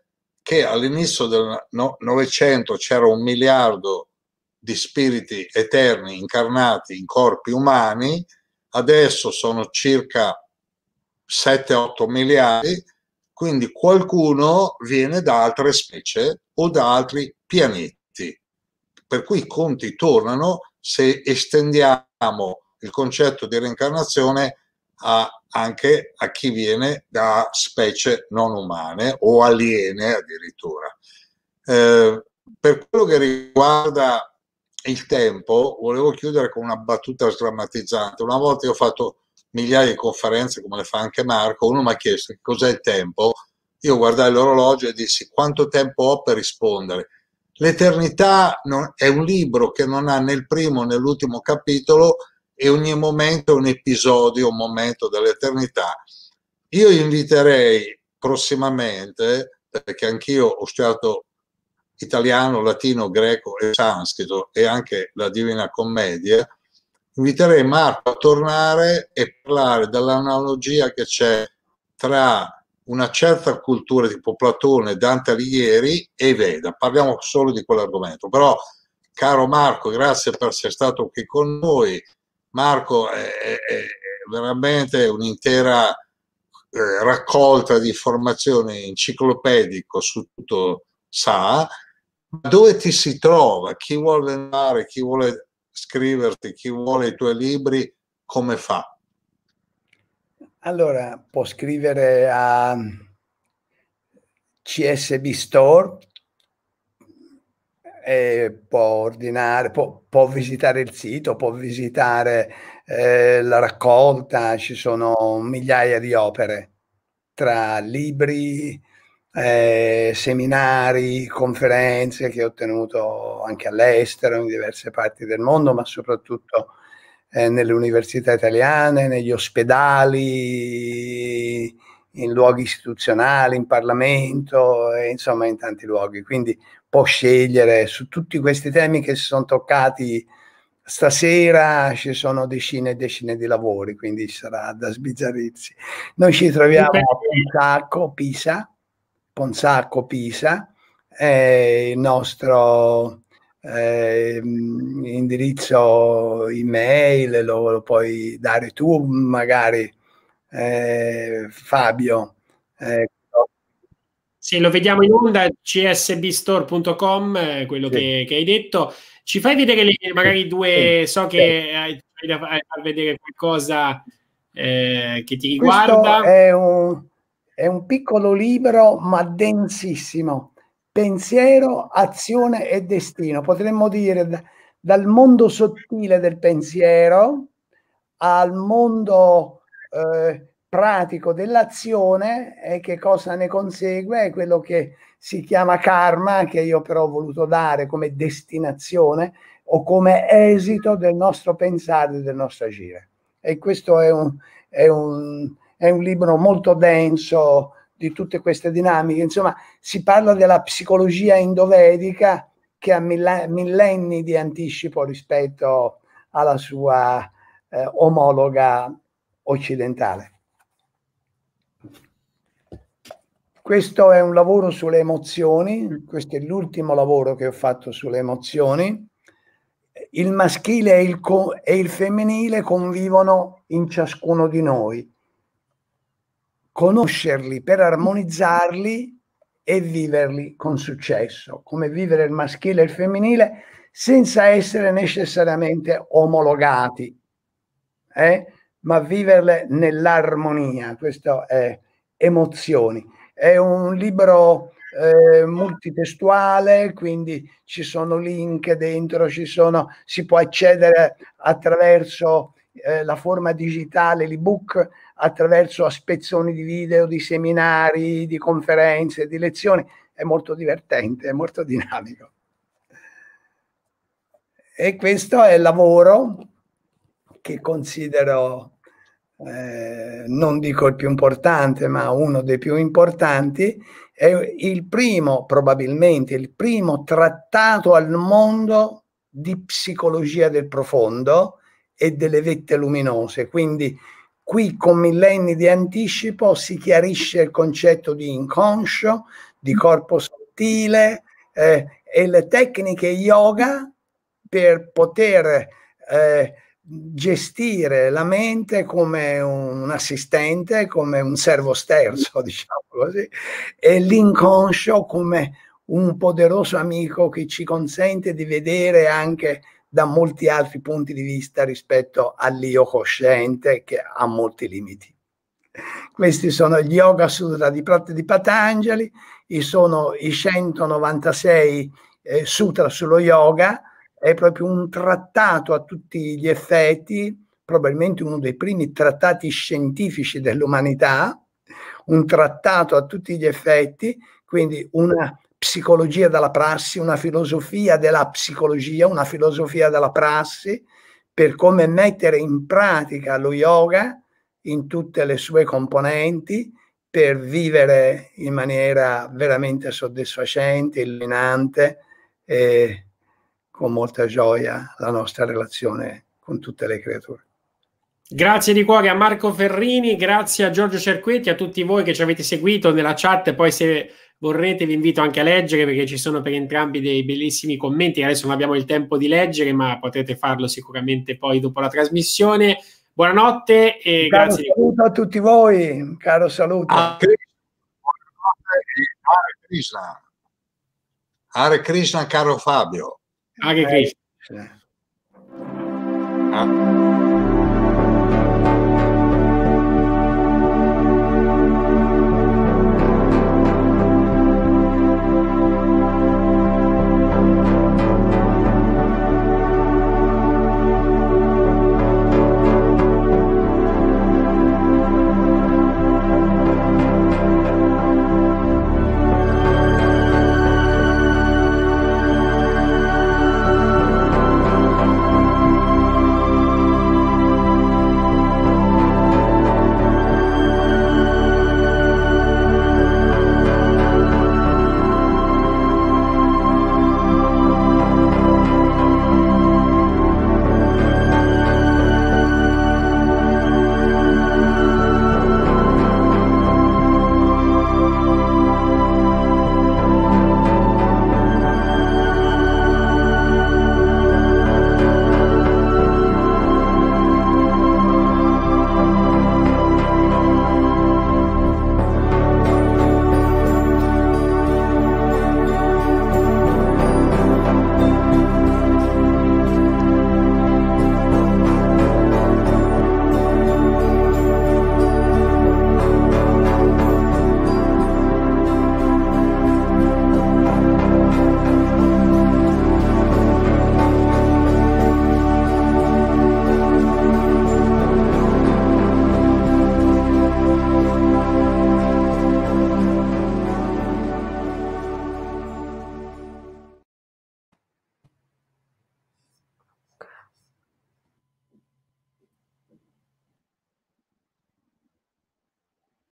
che all'inizio del Novecento c'era un miliardo di spiriti eterni incarnati in corpi umani, adesso sono circa 7-8 miliardi, quindi qualcuno viene da altre specie o da altri pianeti. Per cui i conti tornano se estendiamo il concetto di reincarnazione a anche a chi viene da specie non umane o aliene addirittura. Eh, per quello che riguarda il tempo, volevo chiudere con una battuta sdrammatizzante. Una volta io ho fatto migliaia di conferenze, come le fa anche Marco, uno mi ha chiesto cos'è il tempo. Io guardai l'orologio e dissi quanto tempo ho per rispondere. L'eternità non, è un libro che non ha nel primo né nell'ultimo capitolo e ogni momento è un episodio, un momento dell'eternità. Io inviterei prossimamente, perché anch'io ho studiato italiano, latino, greco e sanscrito e anche la Divina Commedia, inviterei Marco a tornare e parlare dell'analogia che c'è tra una certa cultura tipo Platone, Dante Alighieri e Veda. Parliamo solo di quell'argomento. Però, caro Marco, grazie per essere stato qui con noi. Marco è, è veramente un'intera eh, raccolta di informazioni enciclopedico su tutto sa, ma dove ti si trova? Chi vuole andare, chi vuole scriverti, chi vuole i tuoi libri, come fa? Allora, può scrivere a CSB Store, eh, può ordinare, può, può, visitare il sito, può visitare eh, la raccolta, ci sono migliaia di opere tra libri, eh, seminari, conferenze che ho tenuto anche all'estero, in diverse parti del mondo, ma soprattutto eh, nelle università italiane, negli ospedali, in luoghi istituzionali, in Parlamento, e, eh, insomma in tanti luoghi. Quindi può scegliere su tutti questi temi che si sono toccati stasera ci sono decine e decine di lavori, quindi sarà da sbizzarrirsi. Noi ci troviamo a Ponsacco, Pisa, Ponsacco, Pisa, eh, il nostro eh, indirizzo email lo, lo, puoi dare tu, magari eh, Fabio, eh, se lo vediamo in onda, csbstore.com, eh, quello sì. che, che, hai detto. Ci fai vedere le, magari due, so che hai, da far vedere qualcosa eh, che ti riguarda. È un, è un piccolo libro, ma densissimo. Pensiero, azione e destino. Potremmo dire dal mondo sottile del pensiero al mondo eh, pratico dell'azione e che cosa ne consegue è quello che si chiama karma, che io però ho voluto dare come destinazione o come esito del nostro pensare e del nostro agire. E questo è un, è un, è un libro molto denso di tutte queste dinamiche. Insomma, si parla della psicologia indovedica che ha millenni di anticipo rispetto alla sua eh, omologa occidentale. Questo è un lavoro sulle emozioni, mm. questo è l'ultimo lavoro che ho fatto sulle emozioni. Il maschile e il, e il femminile convivono in ciascuno di noi. Conoscerli per armonizzarli e viverli con successo, come vivere il maschile e il femminile senza essere necessariamente omologati, eh? ma viverle nell'armonia, questo è emozioni. È un libro eh, multitestuale, quindi ci sono link dentro, ci sono, si può accedere attraverso eh, la forma digitale, l'ebook, attraverso spezzoni di video, di seminari, di conferenze, di lezioni. È molto divertente, è molto dinamico. E questo è il lavoro che considero eh, non dico il più importante, ma uno dei più importanti, è il primo, probabilmente, il primo trattato al mondo di psicologia del profondo e delle vette luminose. Quindi qui con millenni di anticipo si chiarisce il concetto di inconscio, di corpo sottile eh, e le tecniche yoga per poter eh, gestire la mente come un assistente, come un servo sterzo, diciamo così, e l'inconscio come un poderoso amico che ci consente di vedere anche da molti altri punti di vista rispetto all'io cosciente che ha molti limiti. Questi sono gli Yoga Sutra di, di Patanjali, sono i 196 eh, sutra sullo yoga, è proprio un trattato a tutti gli effetti, probabilmente uno dei primi trattati scientifici dell'umanità, un trattato a tutti gli effetti, quindi una psicologia dalla prassi, una filosofia della psicologia, una filosofia della prassi, per come mettere in pratica lo yoga in tutte le sue componenti, per vivere in maniera veramente soddisfacente, illuminante. Eh, con molta gioia la nostra relazione con tutte le creature. Grazie di cuore a Marco Ferrini, grazie a Giorgio Cerquetti, a tutti voi che ci avete seguito nella chat. Poi, se vorrete, vi invito anche a leggere perché ci sono per entrambi dei bellissimi commenti. Adesso non abbiamo il tempo di leggere, ma potete farlo sicuramente poi dopo la trasmissione. Buonanotte e un grazie. Un saluto a tutti voi, caro saluto. A Krishna. Hare Krishna, caro Fabio. Hare Krishna. Hare é. Krishna.